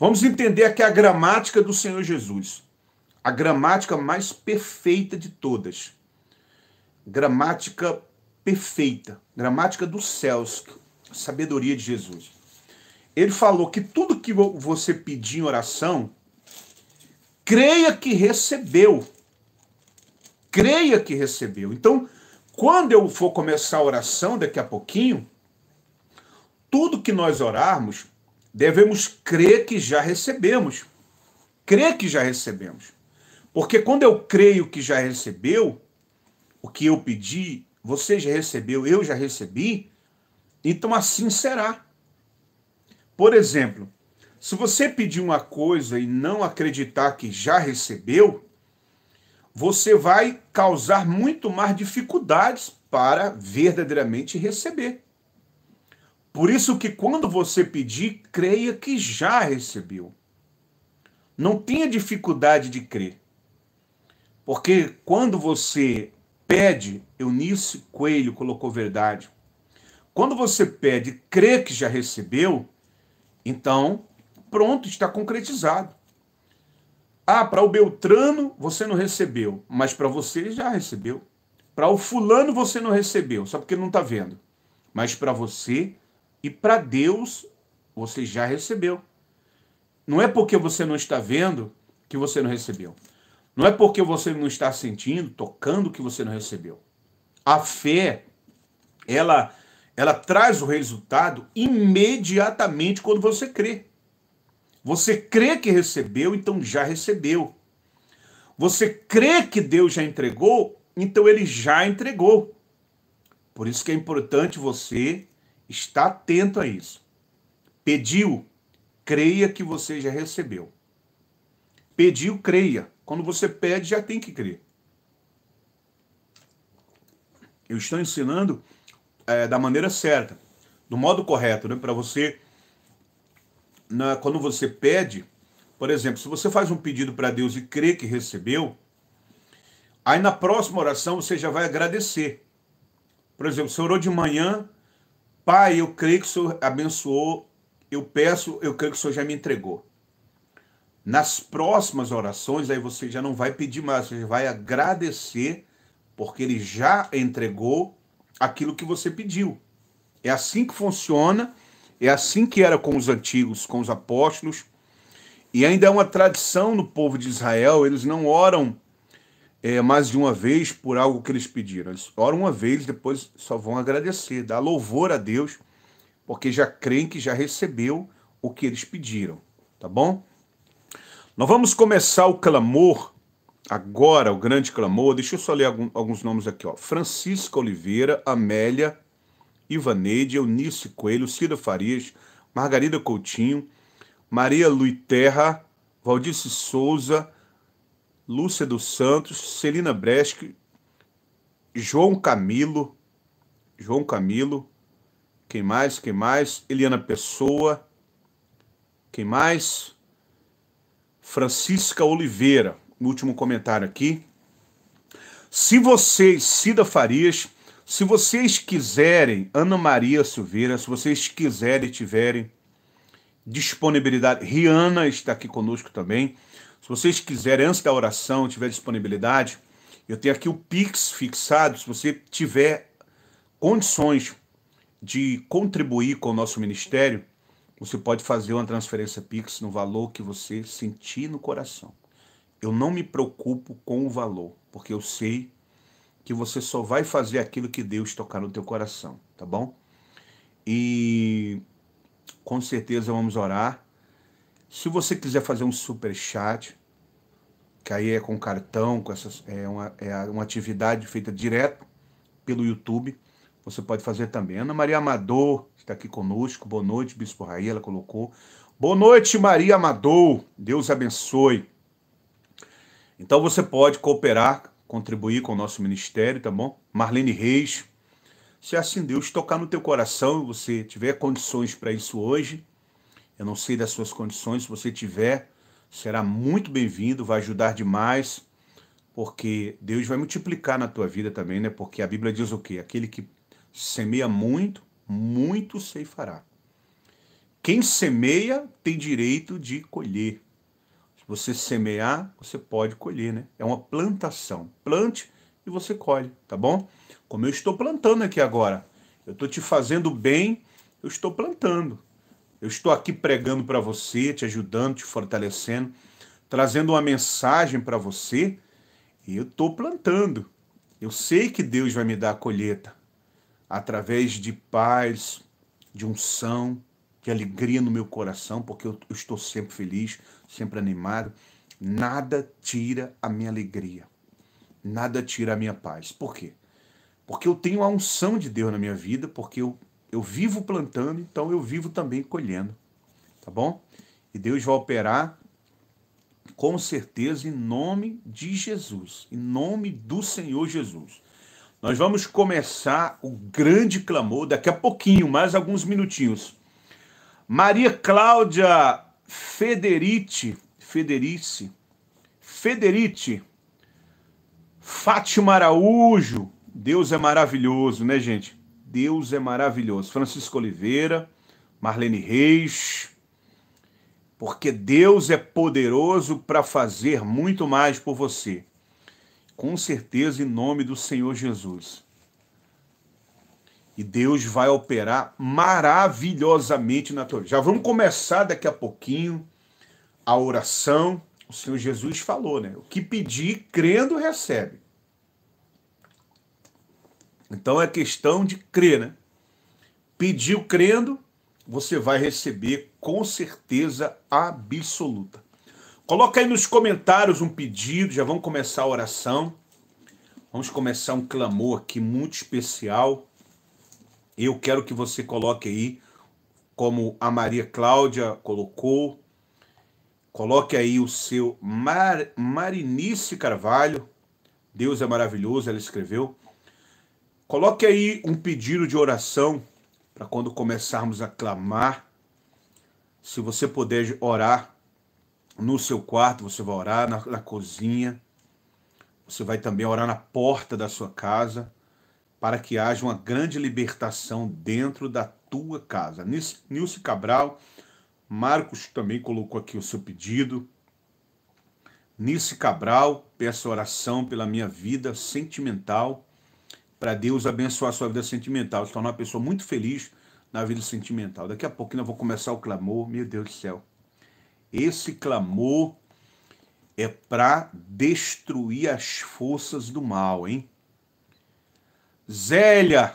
vamos entender aqui a gramática do Senhor Jesus. A gramática mais perfeita de todas. Gramática perfeita, gramática dos céus, sabedoria de Jesus. Ele falou que tudo que você pedir em oração, creia que recebeu creia que recebeu. Então, quando eu for começar a oração daqui a pouquinho, tudo que nós orarmos, devemos crer que já recebemos. Crer que já recebemos. Porque quando eu creio que já recebeu, o que eu pedi, você já recebeu, eu já recebi, então assim será. Por exemplo, se você pedir uma coisa e não acreditar que já recebeu, você vai causar muito mais dificuldades para verdadeiramente receber. Por isso que quando você pedir, creia que já recebeu. Não tenha dificuldade de crer. Porque quando você pede, Eunice Coelho colocou verdade. Quando você pede, crê que já recebeu, então pronto, está concretizado. Ah, para o Beltrano você não recebeu, mas para você ele já recebeu. Para o fulano você não recebeu, só porque não está vendo. Mas para você e para Deus você já recebeu. Não é porque você não está vendo que você não recebeu. Não é porque você não está sentindo, tocando que você não recebeu. A fé, ela ela traz o resultado imediatamente quando você crê. Você crê que recebeu, então já recebeu. Você crê que Deus já entregou, então ele já entregou. Por isso que é importante você estar atento a isso. Pediu, creia que você já recebeu. Pediu, creia. Quando você pede, já tem que crer. Eu estou ensinando é, da maneira certa, do modo correto, né, para você na, quando você pede, por exemplo, se você faz um pedido para Deus e crê que recebeu, aí na próxima oração você já vai agradecer. Por exemplo, você orou de manhã, Pai, eu creio que o Senhor abençoou, eu peço, eu creio que o Senhor já me entregou. Nas próximas orações, aí você já não vai pedir mais, você vai agradecer, porque ele já entregou aquilo que você pediu. É assim que funciona é assim que era com os antigos, com os apóstolos. E ainda é uma tradição no povo de Israel, eles não oram é, mais de uma vez por algo que eles pediram. Eles oram uma vez, depois só vão agradecer, dar louvor a Deus, porque já creem que já recebeu o que eles pediram, tá bom? Nós vamos começar o clamor agora, o grande clamor. Deixa eu só ler alguns nomes aqui, ó. Oliveira, Amélia, Ivaneide, Eunice Coelho, Cida Farias, Margarida Coutinho, Maria Luiterra, Valdice Souza, Lúcia dos Santos, Celina Breschi, João Camilo, João Camilo, quem mais, quem mais? Eliana Pessoa, quem mais? Francisca Oliveira, no último comentário aqui. Se vocês, Cida Farias, se vocês quiserem, Ana Maria Silveira, se vocês quiserem, e tiverem disponibilidade, Rihanna está aqui conosco também. Se vocês quiserem, antes da oração, tiver disponibilidade, eu tenho aqui o Pix fixado. Se você tiver condições de contribuir com o nosso ministério, você pode fazer uma transferência Pix no valor que você sentir no coração. Eu não me preocupo com o valor, porque eu sei que você só vai fazer aquilo que Deus tocar no teu coração, tá bom? E com certeza vamos orar. Se você quiser fazer um super chat, que aí é com cartão, com essas, é, uma, é uma atividade feita direto pelo YouTube, você pode fazer também. Ana Maria Amador está aqui conosco. Boa noite, Bispo Raí, ela colocou. Boa noite, Maria Amador. Deus abençoe. Então você pode cooperar contribuir com o nosso ministério, tá bom? Marlene Reis, se assim Deus tocar no teu coração e você tiver condições para isso hoje, eu não sei das suas condições, se você tiver, será muito bem-vindo, vai ajudar demais, porque Deus vai multiplicar na tua vida também, né? Porque a Bíblia diz o quê? Aquele que semeia muito, muito ceifará. Quem semeia tem direito de colher. Você semear, você pode colher, né? É uma plantação. Plante e você colhe, tá bom? Como eu estou plantando aqui agora. Eu estou te fazendo bem, eu estou plantando. Eu estou aqui pregando para você, te ajudando, te fortalecendo, trazendo uma mensagem para você. E eu estou plantando. Eu sei que Deus vai me dar a colheita através de paz, de unção, que alegria no meu coração, porque eu, eu estou sempre feliz, sempre animado. Nada tira a minha alegria, nada tira a minha paz. Por quê? Porque eu tenho a unção de Deus na minha vida, porque eu, eu vivo plantando, então eu vivo também colhendo. Tá bom? E Deus vai operar com certeza em nome de Jesus, em nome do Senhor Jesus. Nós vamos começar o grande clamor daqui a pouquinho, mais alguns minutinhos. Maria Cláudia Federici, Federice, Federici, Fátima Araújo, Deus é maravilhoso, né, gente? Deus é maravilhoso. Francisco Oliveira, Marlene Reis, porque Deus é poderoso para fazer muito mais por você. Com certeza, em nome do Senhor Jesus. E Deus vai operar maravilhosamente na tua vida. Já vamos começar daqui a pouquinho a oração. O Senhor Jesus falou, né? O que pedir, crendo, recebe. Então é questão de crer, né? Pediu crendo, você vai receber com certeza absoluta. Coloca aí nos comentários um pedido, já vamos começar a oração. Vamos começar um clamor aqui muito especial eu quero que você coloque aí, como a Maria Cláudia colocou, coloque aí o seu Mar, Marinice Carvalho. Deus é maravilhoso, ela escreveu. Coloque aí um pedido de oração para quando começarmos a clamar. Se você puder orar no seu quarto, você vai orar na, na cozinha. Você vai também orar na porta da sua casa para que haja uma grande libertação dentro da tua casa. Nilce Cabral, Marcos também colocou aqui o seu pedido. Nilce Cabral, peço oração pela minha vida sentimental, para Deus abençoar a sua vida sentimental, se tornar uma pessoa muito feliz na vida sentimental. Daqui a pouquinho eu vou começar o clamor, meu Deus do céu. Esse clamor é para destruir as forças do mal, hein? Zélia.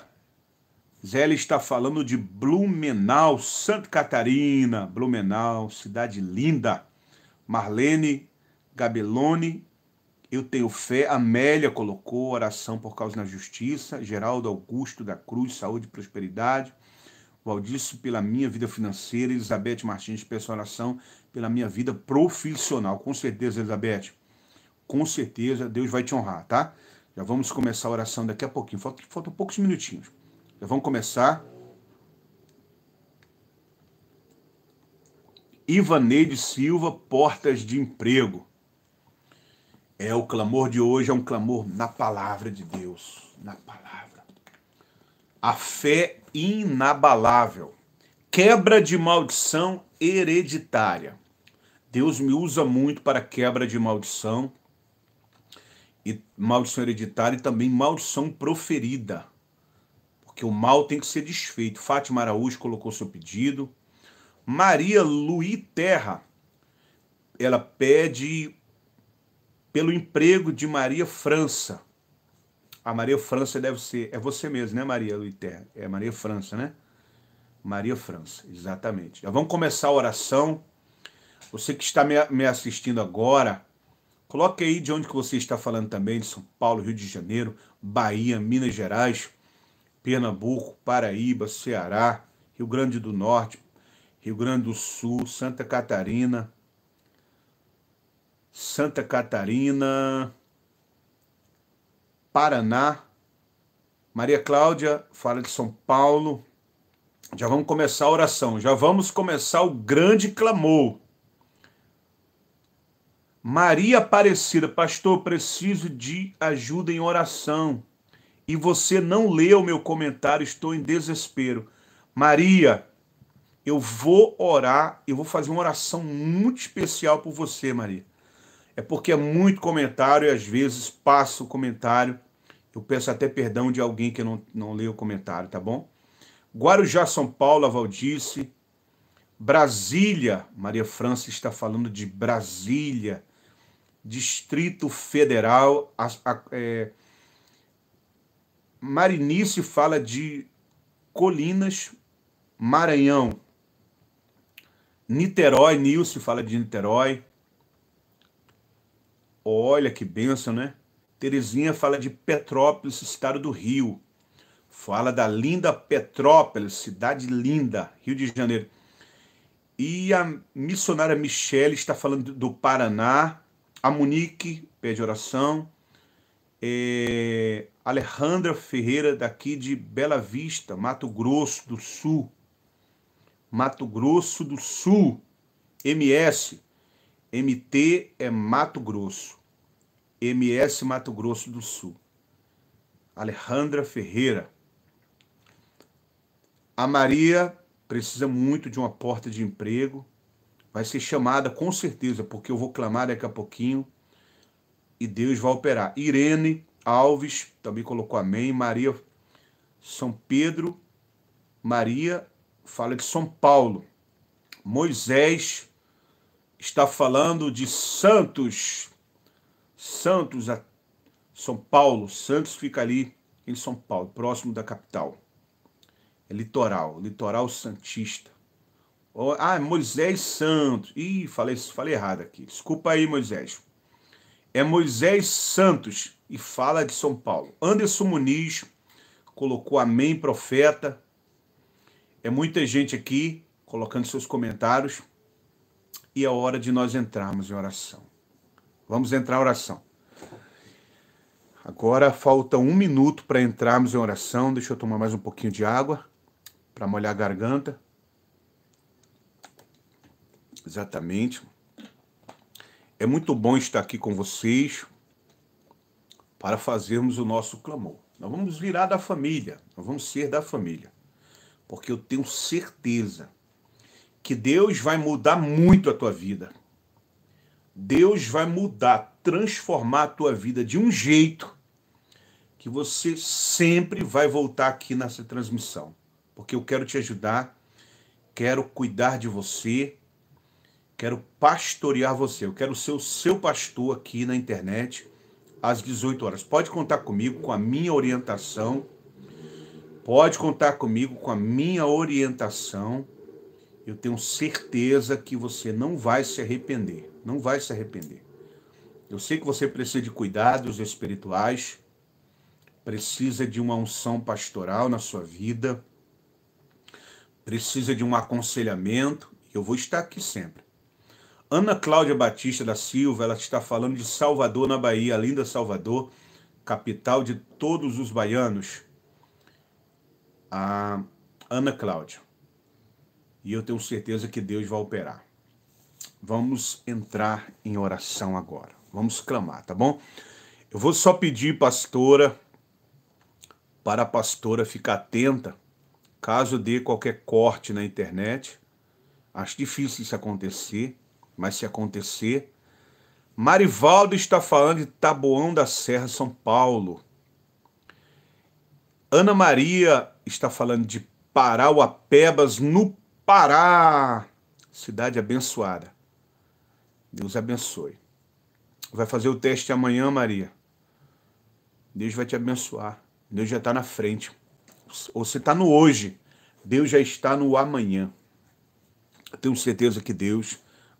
Zélia está falando de Blumenau, Santa Catarina. Blumenau, cidade linda. Marlene Gabelone, eu tenho fé. Amélia colocou oração por causa da justiça. Geraldo Augusto da Cruz, saúde e prosperidade. Valdício, pela minha vida financeira. Elizabeth Martins, peço oração pela minha vida profissional. Com certeza, Elizabeth. Com certeza, Deus vai te honrar, tá? Já vamos começar a oração daqui a pouquinho. Faltam, faltam poucos minutinhos. Já vamos começar. Ivaneide Silva, portas de emprego. É, o clamor de hoje é um clamor na palavra de Deus. Na palavra. A fé inabalável. Quebra de maldição hereditária. Deus me usa muito para quebra de maldição e maldição hereditária e também maldição proferida. Porque o mal tem que ser desfeito. Fátima Araújo colocou seu pedido. Maria Luí Terra, ela pede pelo emprego de Maria França. A Maria França deve ser. É você mesmo, né, Maria Luí Terra? É Maria França, né? Maria França, exatamente. Já vamos começar a oração. Você que está me assistindo agora, Coloque aí de onde que você está falando também, de São Paulo, Rio de Janeiro, Bahia, Minas Gerais, Pernambuco, Paraíba, Ceará, Rio Grande do Norte, Rio Grande do Sul, Santa Catarina, Santa Catarina, Paraná. Maria Cláudia fala de São Paulo. Já vamos começar a oração, já vamos começar o grande clamor. Maria Aparecida, pastor, preciso de ajuda em oração. E você não leu meu comentário, estou em desespero. Maria, eu vou orar, eu vou fazer uma oração muito especial por você, Maria. É porque é muito comentário e às vezes passa o comentário. Eu peço até perdão de alguém que não, não leu o comentário, tá bom? Guarujá, São Paulo, Valdice. Brasília, Maria França está falando de Brasília. Distrito Federal. A, a, é, Marinice fala de Colinas, Maranhão. Niterói, Nilce fala de Niterói. Olha que benção, né? Terezinha fala de Petrópolis, estado do Rio. Fala da linda Petrópolis, cidade linda, Rio de Janeiro. E a missionária Michele está falando do Paraná. A Monique pede oração. É, Alejandra Ferreira, daqui de Bela Vista, Mato Grosso do Sul. Mato Grosso do Sul. MS. MT é Mato Grosso. MS Mato Grosso do Sul. Alejandra Ferreira. A Maria precisa muito de uma porta de emprego vai ser chamada com certeza, porque eu vou clamar daqui a pouquinho e Deus vai operar. Irene Alves também colocou amém. Maria São Pedro, Maria fala de São Paulo. Moisés está falando de Santos. Santos, a São Paulo. Santos fica ali em São Paulo, próximo da capital. É litoral, litoral santista. Ah, Moisés Santos. Ih, falei, falei errado aqui. Desculpa aí, Moisés. É Moisés Santos e fala de São Paulo. Anderson Muniz colocou Amém, profeta. É muita gente aqui colocando seus comentários. E é hora de nós entrarmos em oração. Vamos entrar em oração. Agora falta um minuto para entrarmos em oração. Deixa eu tomar mais um pouquinho de água para molhar a garganta. Exatamente. É muito bom estar aqui com vocês para fazermos o nosso clamor. Nós vamos virar da família, nós vamos ser da família, porque eu tenho certeza que Deus vai mudar muito a tua vida. Deus vai mudar, transformar a tua vida de um jeito que você sempre vai voltar aqui nessa transmissão, porque eu quero te ajudar, quero cuidar de você Quero pastorear você. Eu quero ser o seu pastor aqui na internet às 18 horas. Pode contar comigo, com a minha orientação. Pode contar comigo, com a minha orientação. Eu tenho certeza que você não vai se arrepender. Não vai se arrepender. Eu sei que você precisa de cuidados espirituais, precisa de uma unção pastoral na sua vida, precisa de um aconselhamento. Eu vou estar aqui sempre. Ana Cláudia Batista da Silva, ela está falando de Salvador, na Bahia, linda Salvador, capital de todos os baianos. A Ana Cláudia. E eu tenho certeza que Deus vai operar. Vamos entrar em oração agora. Vamos clamar, tá bom? Eu vou só pedir, pastora, para a pastora ficar atenta caso dê qualquer corte na internet. Acho difícil isso acontecer mas se acontecer. Marivaldo está falando de Taboão da Serra, São Paulo. Ana Maria está falando de Parauapebas, no Pará. Cidade abençoada. Deus abençoe. Vai fazer o teste amanhã, Maria. Deus vai te abençoar. Deus já está na frente. Ou você está no hoje. Deus já está no amanhã. Eu tenho certeza que Deus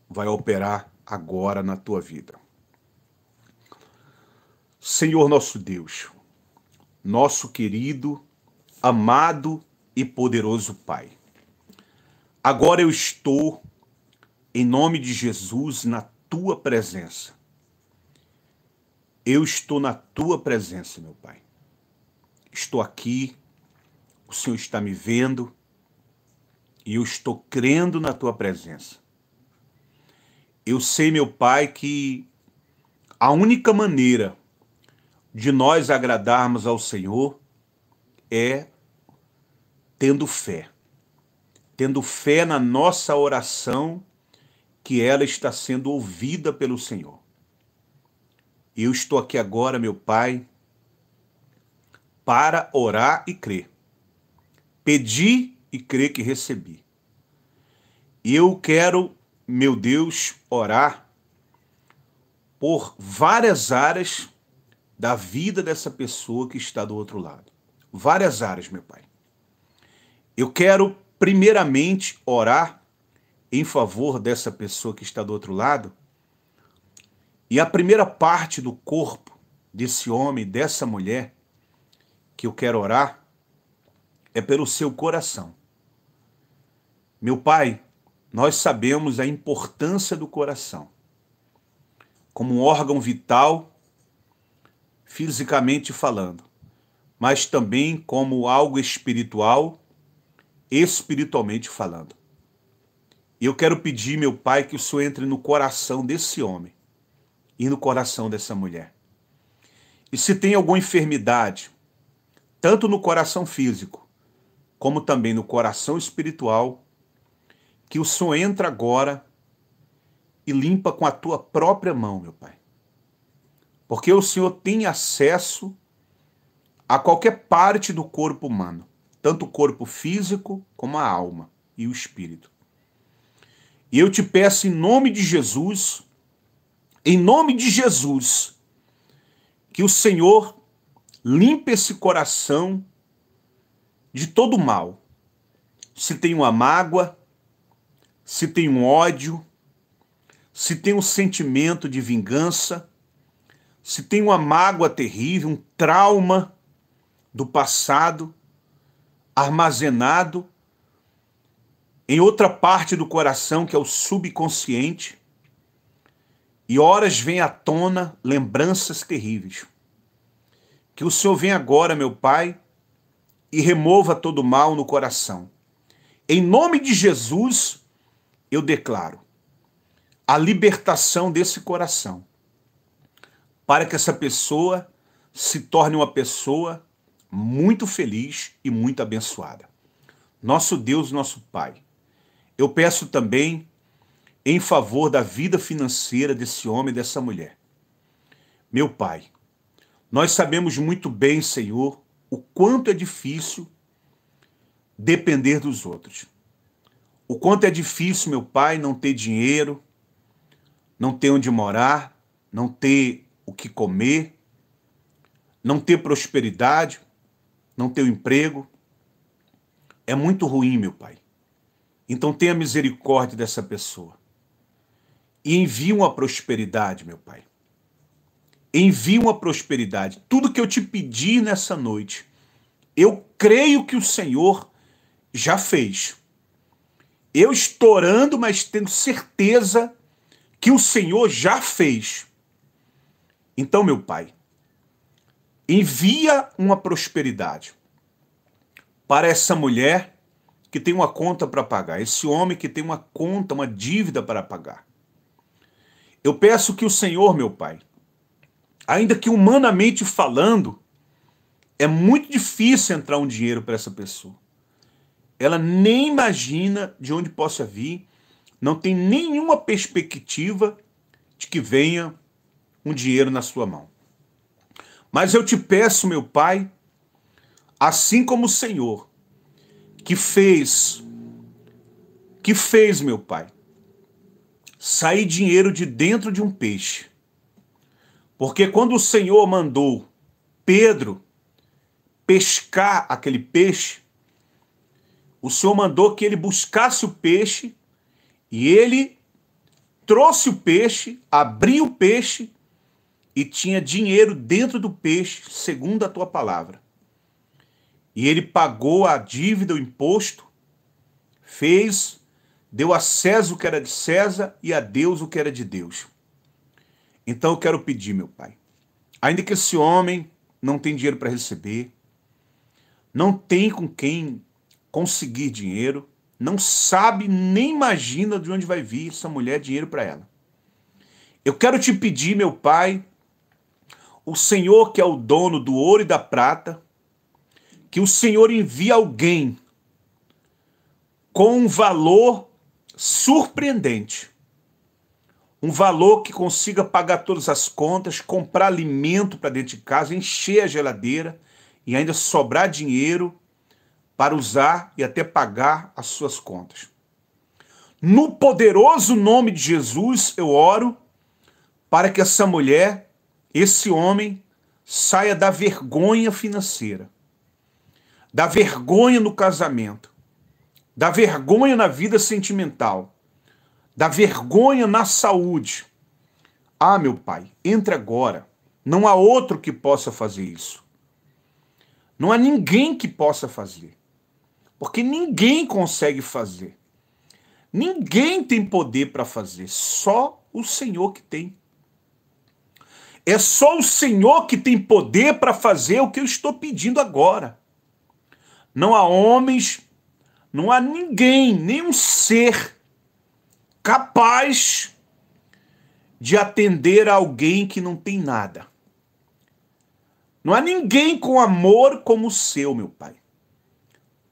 vai operar agora na tua vida. Senhor nosso Deus, nosso querido, amado e poderoso Pai, agora eu estou, em nome de Jesus, na tua presença. Eu estou na tua presença, meu Pai. Estou aqui, o Senhor está me vendo e eu estou crendo na tua presença. Eu sei, meu Pai, que a única maneira de nós agradarmos ao Senhor é tendo fé. Tendo fé na nossa oração, que ela está sendo ouvida pelo Senhor. Eu estou aqui agora, meu Pai, para orar e crer. Pedi e crer que recebi. Eu quero meu Deus, orar por várias áreas da vida dessa pessoa que está do outro lado. Várias áreas, meu Pai. Eu quero, primeiramente, orar em favor dessa pessoa que está do outro lado. E a primeira parte do corpo desse homem, dessa mulher, que eu quero orar, é pelo seu coração. Meu Pai, nós sabemos a importância do coração como um órgão vital, fisicamente falando, mas também como algo espiritual, espiritualmente falando. E eu quero pedir, meu Pai, que o Senhor entre no coração desse homem e no coração dessa mulher. E se tem alguma enfermidade, tanto no coração físico, como também no coração espiritual, que o Senhor entra agora e limpa com a tua própria mão, meu Pai. Porque o Senhor tem acesso a qualquer parte do corpo humano, tanto o corpo físico como a alma e o espírito. E eu te peço em nome de Jesus, em nome de Jesus, que o Senhor limpe esse coração de todo mal. Se tem uma mágoa, se tem um ódio, se tem um sentimento de vingança, se tem uma mágoa terrível, um trauma do passado armazenado em outra parte do coração, que é o subconsciente, e horas vem à tona lembranças terríveis. Que o Senhor venha agora, meu Pai, e remova todo o mal no coração. Em nome de Jesus, eu declaro a libertação desse coração, para que essa pessoa se torne uma pessoa muito feliz e muito abençoada. Nosso Deus, nosso Pai, eu peço também em favor da vida financeira desse homem e dessa mulher. Meu Pai, nós sabemos muito bem, Senhor, o quanto é difícil depender dos outros. O quanto é difícil, meu pai, não ter dinheiro, não ter onde morar, não ter o que comer, não ter prosperidade, não ter um emprego. É muito ruim, meu pai. Então tenha misericórdia dessa pessoa. E envie uma prosperidade, meu pai. Envie uma prosperidade. Tudo que eu te pedi nessa noite, eu creio que o Senhor já fez eu estourando, mas tendo certeza que o Senhor já fez. Então, meu Pai, envia uma prosperidade para essa mulher que tem uma conta para pagar, esse homem que tem uma conta, uma dívida para pagar. Eu peço que o Senhor, meu Pai, ainda que humanamente falando, é muito difícil entrar um dinheiro para essa pessoa ela nem imagina de onde possa vir, não tem nenhuma perspectiva de que venha um dinheiro na sua mão. Mas eu te peço, meu Pai, assim como o Senhor, que fez, que fez, meu Pai, sair dinheiro de dentro de um peixe. Porque quando o Senhor mandou Pedro pescar aquele peixe, o Senhor mandou que ele buscasse o peixe e ele trouxe o peixe, abriu o peixe e tinha dinheiro dentro do peixe, segundo a tua palavra. E ele pagou a dívida, o imposto, fez, deu a César o que era de César e a Deus o que era de Deus. Então eu quero pedir, meu pai, ainda que esse homem não tenha dinheiro para receber, não tem com quem conseguir dinheiro, não sabe nem imagina de onde vai vir essa mulher dinheiro para ela. Eu quero te pedir, meu Pai, o Senhor que é o dono do ouro e da prata, que o Senhor envie alguém com um valor surpreendente. Um valor que consiga pagar todas as contas, comprar alimento para dentro de casa, encher a geladeira e ainda sobrar dinheiro para usar e até pagar as suas contas. No poderoso nome de Jesus, eu oro para que essa mulher, esse homem, saia da vergonha financeira, da vergonha no casamento, da vergonha na vida sentimental, da vergonha na saúde. Ah, meu pai, entre agora. Não há outro que possa fazer isso. Não há ninguém que possa fazer. Porque ninguém consegue fazer. Ninguém tem poder para fazer, só o Senhor que tem. É só o Senhor que tem poder para fazer o que eu estou pedindo agora. Não há homens, não há ninguém, nenhum ser capaz de atender a alguém que não tem nada. Não há ninguém com amor como o seu, meu Pai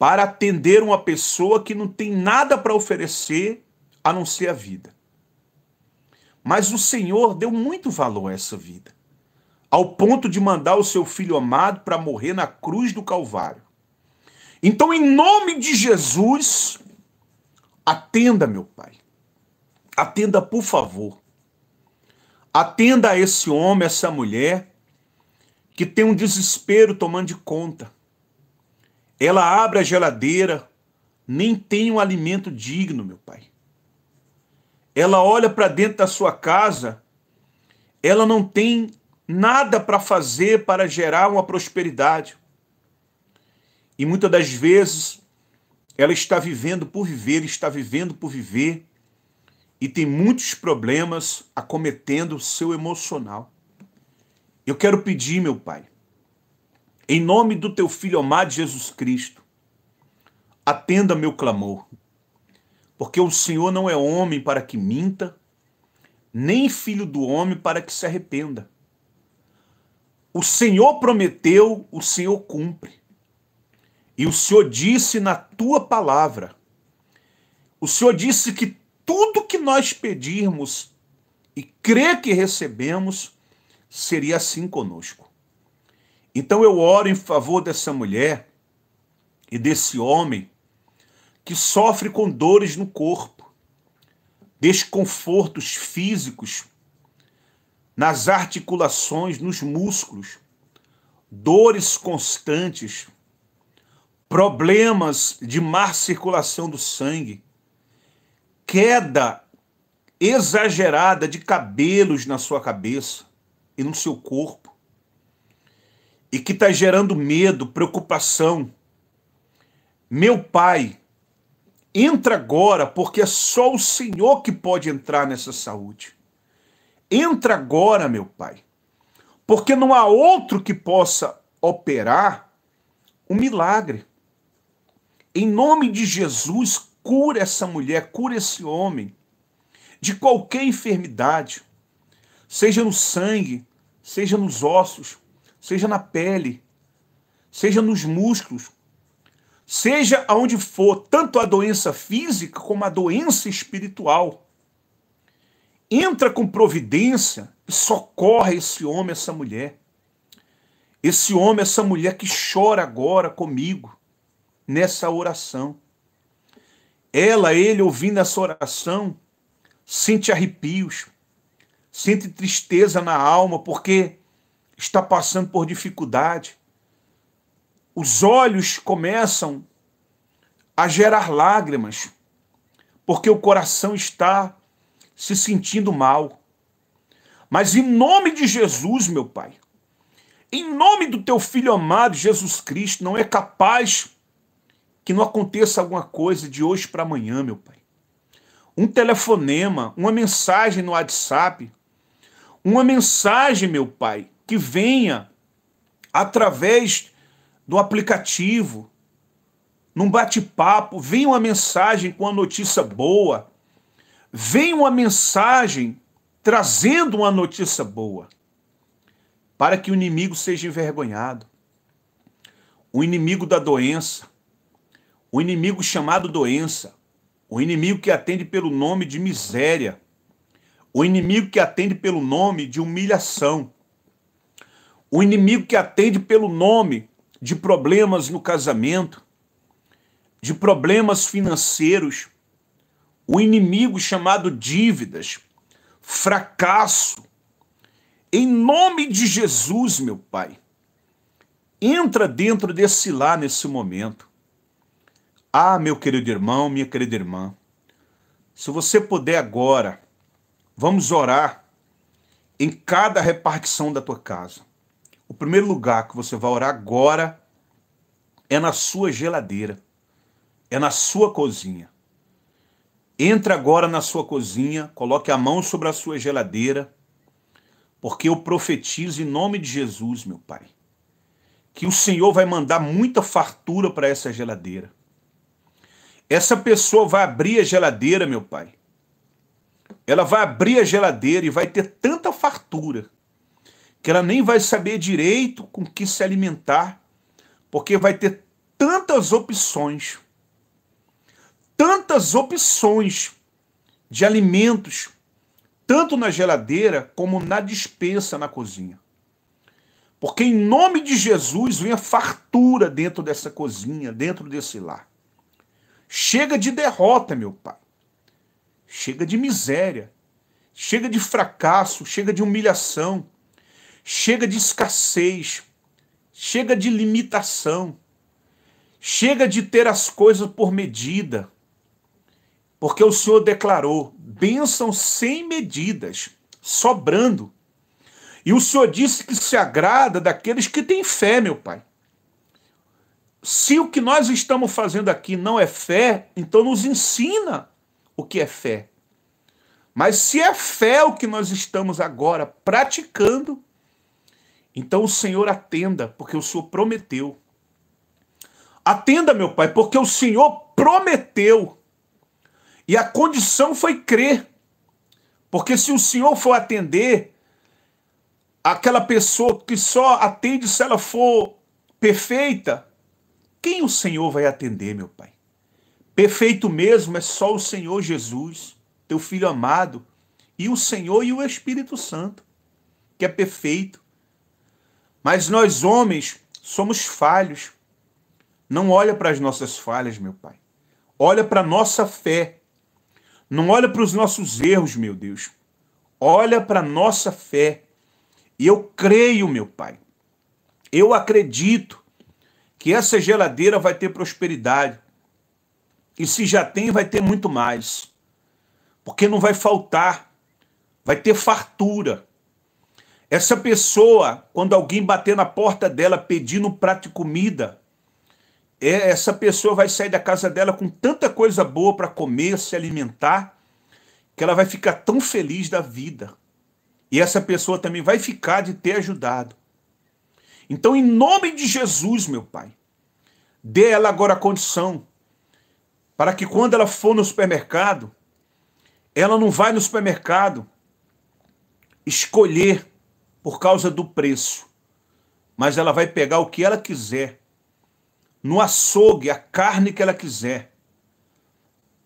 para atender uma pessoa que não tem nada para oferecer a não ser a vida. Mas o Senhor deu muito valor a essa vida, ao ponto de mandar o seu filho amado para morrer na cruz do Calvário. Então, em nome de Jesus, atenda, meu Pai. Atenda, por favor. Atenda a esse homem, essa mulher, que tem um desespero tomando de conta ela abre a geladeira, nem tem um alimento digno, meu pai. Ela olha para dentro da sua casa, ela não tem nada para fazer para gerar uma prosperidade. E muitas das vezes ela está vivendo por viver, está vivendo por viver e tem muitos problemas acometendo o seu emocional. Eu quero pedir, meu pai, em nome do teu filho amado Jesus Cristo, atenda meu clamor. Porque o Senhor não é homem para que minta, nem filho do homem para que se arrependa. O Senhor prometeu, o Senhor cumpre. E o Senhor disse na tua palavra: o Senhor disse que tudo que nós pedirmos e crer que recebemos, seria assim conosco. Então eu oro em favor dessa mulher e desse homem que sofre com dores no corpo, desconfortos físicos nas articulações, nos músculos, dores constantes, problemas de má circulação do sangue, queda exagerada de cabelos na sua cabeça e no seu corpo e que está gerando medo, preocupação. Meu Pai, entra agora, porque é só o Senhor que pode entrar nessa saúde. Entra agora, meu Pai, porque não há outro que possa operar um milagre. Em nome de Jesus, cura essa mulher, cura esse homem de qualquer enfermidade, seja no sangue, seja nos ossos, seja na pele, seja nos músculos, seja aonde for, tanto a doença física como a doença espiritual. Entra com providência e socorre esse homem, essa mulher. Esse homem, essa mulher que chora agora comigo nessa oração. Ela, ele, ouvindo essa oração, sente arrepios, sente tristeza na alma, porque está passando por dificuldade. Os olhos começam a gerar lágrimas, porque o coração está se sentindo mal. Mas em nome de Jesus, meu Pai, em nome do teu filho amado Jesus Cristo, não é capaz que não aconteça alguma coisa de hoje para amanhã, meu Pai. Um telefonema, uma mensagem no WhatsApp, uma mensagem, meu Pai, que venha através do aplicativo, num bate-papo, venha uma mensagem com a notícia boa, venha uma mensagem trazendo uma notícia boa, para que o inimigo seja envergonhado. O inimigo da doença, o inimigo chamado doença, o inimigo que atende pelo nome de miséria, o inimigo que atende pelo nome de humilhação. O inimigo que atende pelo nome de problemas no casamento, de problemas financeiros, o inimigo chamado dívidas, fracasso. Em nome de Jesus, meu Pai, entra dentro desse lá nesse momento. Ah, meu querido irmão, minha querida irmã, se você puder agora, vamos orar em cada repartição da tua casa. O primeiro lugar que você vai orar agora é na sua geladeira, é na sua cozinha. Entra agora na sua cozinha, coloque a mão sobre a sua geladeira, porque eu profetizo em nome de Jesus, meu Pai, que o Senhor vai mandar muita fartura para essa geladeira. Essa pessoa vai abrir a geladeira, meu Pai. Ela vai abrir a geladeira e vai ter tanta fartura que ela nem vai saber direito com que se alimentar, porque vai ter tantas opções, tantas opções de alimentos, tanto na geladeira como na despensa na cozinha. Porque em nome de Jesus vem a fartura dentro dessa cozinha, dentro desse lar. Chega de derrota, meu pai. Chega de miséria. Chega de fracasso, chega de humilhação. Chega de escassez, chega de limitação, chega de ter as coisas por medida. Porque o Senhor declarou: bênção sem medidas, sobrando. E o Senhor disse que se agrada daqueles que têm fé, meu Pai. Se o que nós estamos fazendo aqui não é fé, então nos ensina o que é fé. Mas se é fé o que nós estamos agora praticando, então o Senhor atenda, porque o Senhor prometeu. Atenda, meu Pai, porque o Senhor prometeu. E a condição foi crer. Porque se o Senhor for atender, aquela pessoa que só atende se ela for perfeita, quem o Senhor vai atender, meu Pai? Perfeito mesmo é só o Senhor Jesus, teu filho amado, e o Senhor e o Espírito Santo, que é perfeito. Mas nós homens somos falhos. Não olha para as nossas falhas, meu Pai. Olha para a nossa fé. Não olha para os nossos erros, meu Deus. Olha para a nossa fé. E eu creio, meu Pai. Eu acredito que essa geladeira vai ter prosperidade. E se já tem, vai ter muito mais. Porque não vai faltar. Vai ter fartura. Essa pessoa, quando alguém bater na porta dela pedindo um prato de comida, é, essa pessoa vai sair da casa dela com tanta coisa boa para comer, se alimentar, que ela vai ficar tão feliz da vida. E essa pessoa também vai ficar de ter ajudado. Então, em nome de Jesus, meu Pai, dê ela agora a condição para que quando ela for no supermercado, ela não vai no supermercado escolher por causa do preço, mas ela vai pegar o que ela quiser, no açougue, a carne que ela quiser,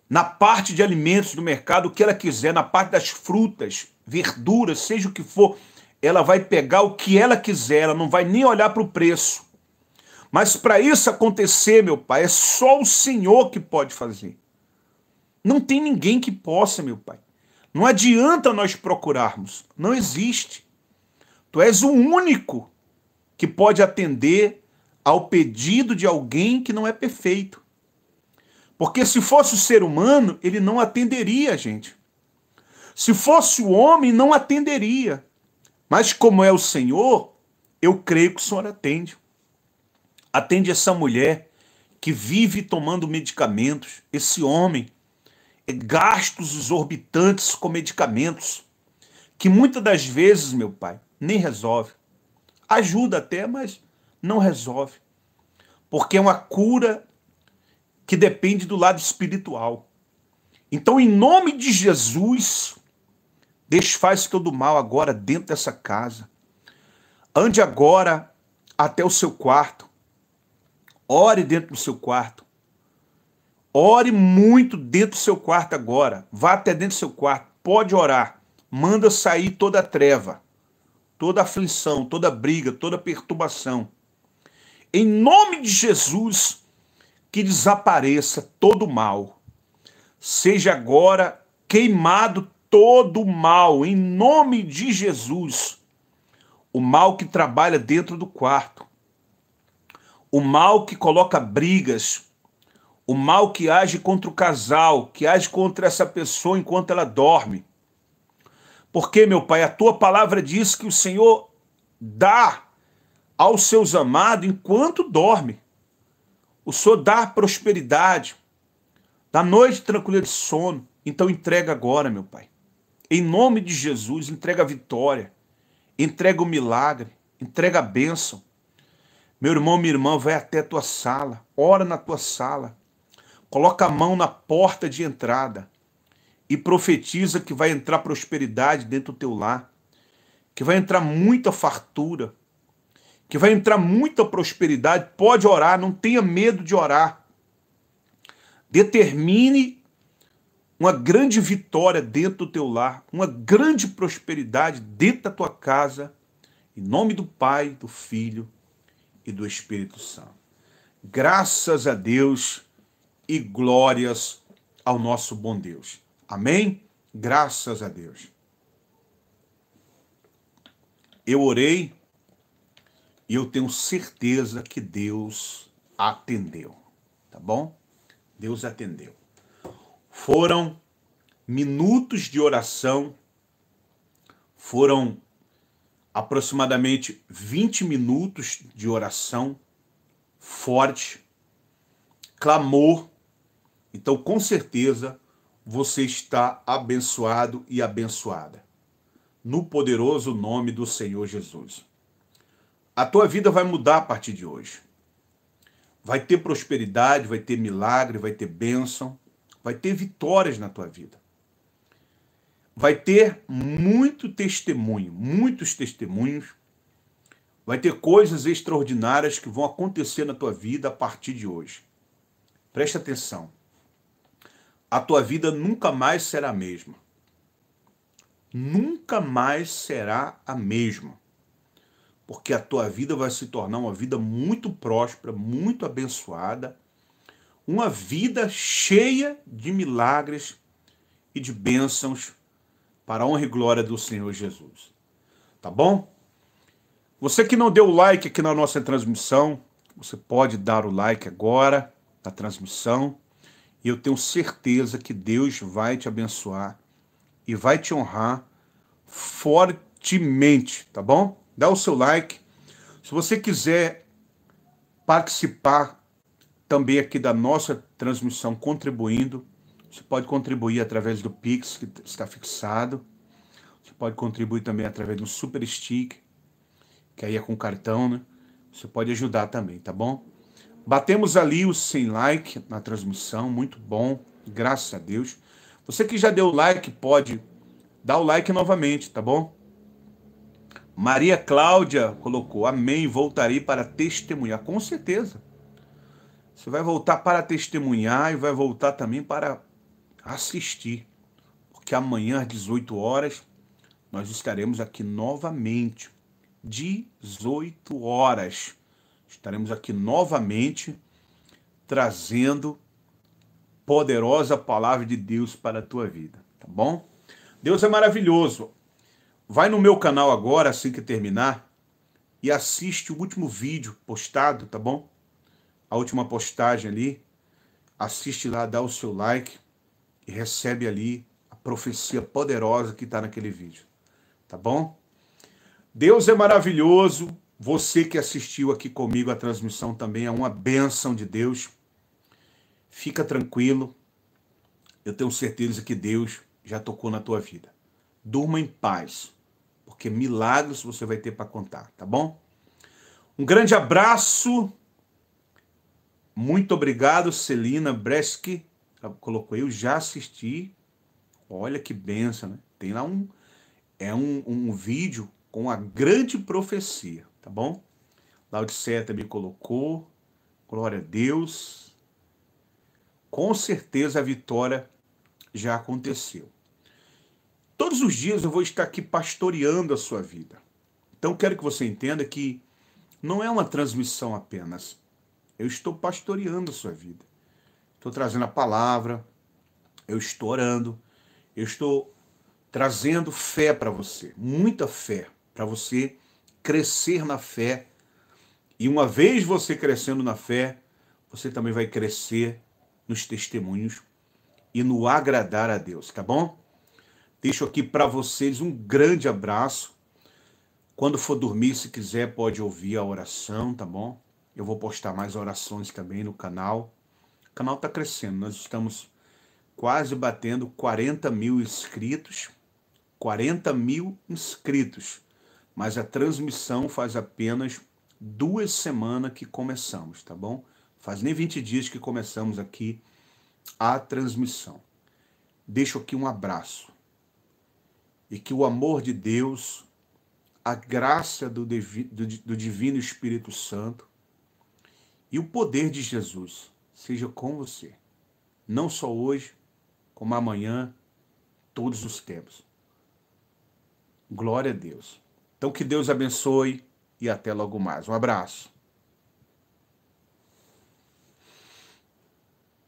na parte de alimentos do mercado, o que ela quiser, na parte das frutas, verduras, seja o que for, ela vai pegar o que ela quiser, ela não vai nem olhar para o preço. Mas para isso acontecer, meu pai, é só o Senhor que pode fazer. Não tem ninguém que possa, meu pai. Não adianta nós procurarmos, não existe. Tu és o único que pode atender ao pedido de alguém que não é perfeito. Porque se fosse o ser humano, ele não atenderia, gente. Se fosse o homem, não atenderia. Mas como é o Senhor, eu creio que o Senhor atende. Atende essa mulher que vive tomando medicamentos, esse homem, é gastos exorbitantes com medicamentos, que muitas das vezes, meu pai, nem resolve. Ajuda até, mas não resolve. Porque é uma cura que depende do lado espiritual. Então, em nome de Jesus, desfaz todo o mal agora dentro dessa casa. Ande agora até o seu quarto. Ore dentro do seu quarto. Ore muito dentro do seu quarto agora. Vá até dentro do seu quarto. Pode orar. Manda sair toda a treva toda aflição, toda briga, toda perturbação. Em nome de Jesus, que desapareça todo mal. Seja agora queimado todo o mal, em nome de Jesus. O mal que trabalha dentro do quarto, o mal que coloca brigas, o mal que age contra o casal, que age contra essa pessoa enquanto ela dorme, porque, meu Pai, a tua palavra diz que o Senhor dá aos seus amados enquanto dorme. O Senhor dá prosperidade, dá noite tranquila de sono. Então entrega agora, meu Pai. Em nome de Jesus, entrega a vitória, entrega o milagre, entrega a bênção. Meu irmão, minha irmã, vai até a tua sala, ora na tua sala, coloca a mão na porta de entrada, e profetiza que vai entrar prosperidade dentro do teu lar, que vai entrar muita fartura, que vai entrar muita prosperidade. Pode orar, não tenha medo de orar. Determine uma grande vitória dentro do teu lar, uma grande prosperidade dentro da tua casa, em nome do Pai, do Filho e do Espírito Santo. Graças a Deus e glórias ao nosso bom Deus. Amém? Graças a Deus. Eu orei e eu tenho certeza que Deus atendeu, tá bom? Deus atendeu. Foram minutos de oração, foram aproximadamente 20 minutos de oração forte, clamor. Então, com certeza, você está abençoado e abençoada. No poderoso nome do Senhor Jesus. A tua vida vai mudar a partir de hoje. Vai ter prosperidade, vai ter milagre, vai ter bênção, vai ter vitórias na tua vida. Vai ter muito testemunho, muitos testemunhos. Vai ter coisas extraordinárias que vão acontecer na tua vida a partir de hoje. Presta atenção a tua vida nunca mais será a mesma. Nunca mais será a mesma. Porque a tua vida vai se tornar uma vida muito próspera, muito abençoada, uma vida cheia de milagres e de bênçãos para a honra e glória do Senhor Jesus. Tá bom? Você que não deu o like aqui na nossa transmissão, você pode dar o like agora na transmissão. E eu tenho certeza que Deus vai te abençoar e vai te honrar fortemente, tá bom? Dá o seu like. Se você quiser participar também aqui da nossa transmissão contribuindo, você pode contribuir através do Pix que está fixado. Você pode contribuir também através do Super Stick, que aí é com cartão, né? Você pode ajudar também, tá bom? Batemos ali os 100 like na transmissão, muito bom, graças a Deus. Você que já deu like, pode dar o like novamente, tá bom? Maria Cláudia colocou: Amém, voltarei para testemunhar. Com certeza. Você vai voltar para testemunhar e vai voltar também para assistir. Porque amanhã às 18 horas nós estaremos aqui novamente. 18 horas. Estaremos aqui novamente trazendo poderosa palavra de Deus para a tua vida, tá bom? Deus é maravilhoso. Vai no meu canal agora, assim que terminar, e assiste o último vídeo postado, tá bom? A última postagem ali. Assiste lá, dá o seu like e recebe ali a profecia poderosa que está naquele vídeo, tá bom? Deus é maravilhoso, você que assistiu aqui comigo a transmissão também é uma bênção de Deus. Fica tranquilo. Eu tenho certeza que Deus já tocou na tua vida. Durma em paz, porque milagres você vai ter para contar, tá bom? Um grande abraço. Muito obrigado, Celina Breschi. Colocou eu já assisti. Olha que benção, né? Tem lá um é um, um vídeo com a grande profecia tá bom? Laodicea também colocou. Glória a Deus. Com certeza a vitória já aconteceu. Todos os dias eu vou estar aqui pastoreando a sua vida. Então quero que você entenda que não é uma transmissão apenas. Eu estou pastoreando a sua vida. Estou trazendo a palavra, eu estou orando, eu estou trazendo fé para você, muita fé para você crescer na fé. E uma vez você crescendo na fé, você também vai crescer nos testemunhos e no agradar a Deus, tá bom? Deixo aqui para vocês um grande abraço. Quando for dormir, se quiser, pode ouvir a oração, tá bom? Eu vou postar mais orações também no canal. O canal tá crescendo, nós estamos quase batendo 40 mil inscritos. 40 mil inscritos mas a transmissão faz apenas duas semanas que começamos, tá bom? Faz nem 20 dias que começamos aqui a transmissão. Deixo aqui um abraço. E que o amor de Deus, a graça do, do Divino Espírito Santo e o poder de Jesus seja com você. Não só hoje, como amanhã, todos os tempos. Glória a Deus. Então que Deus abençoe e até logo mais. Um abraço.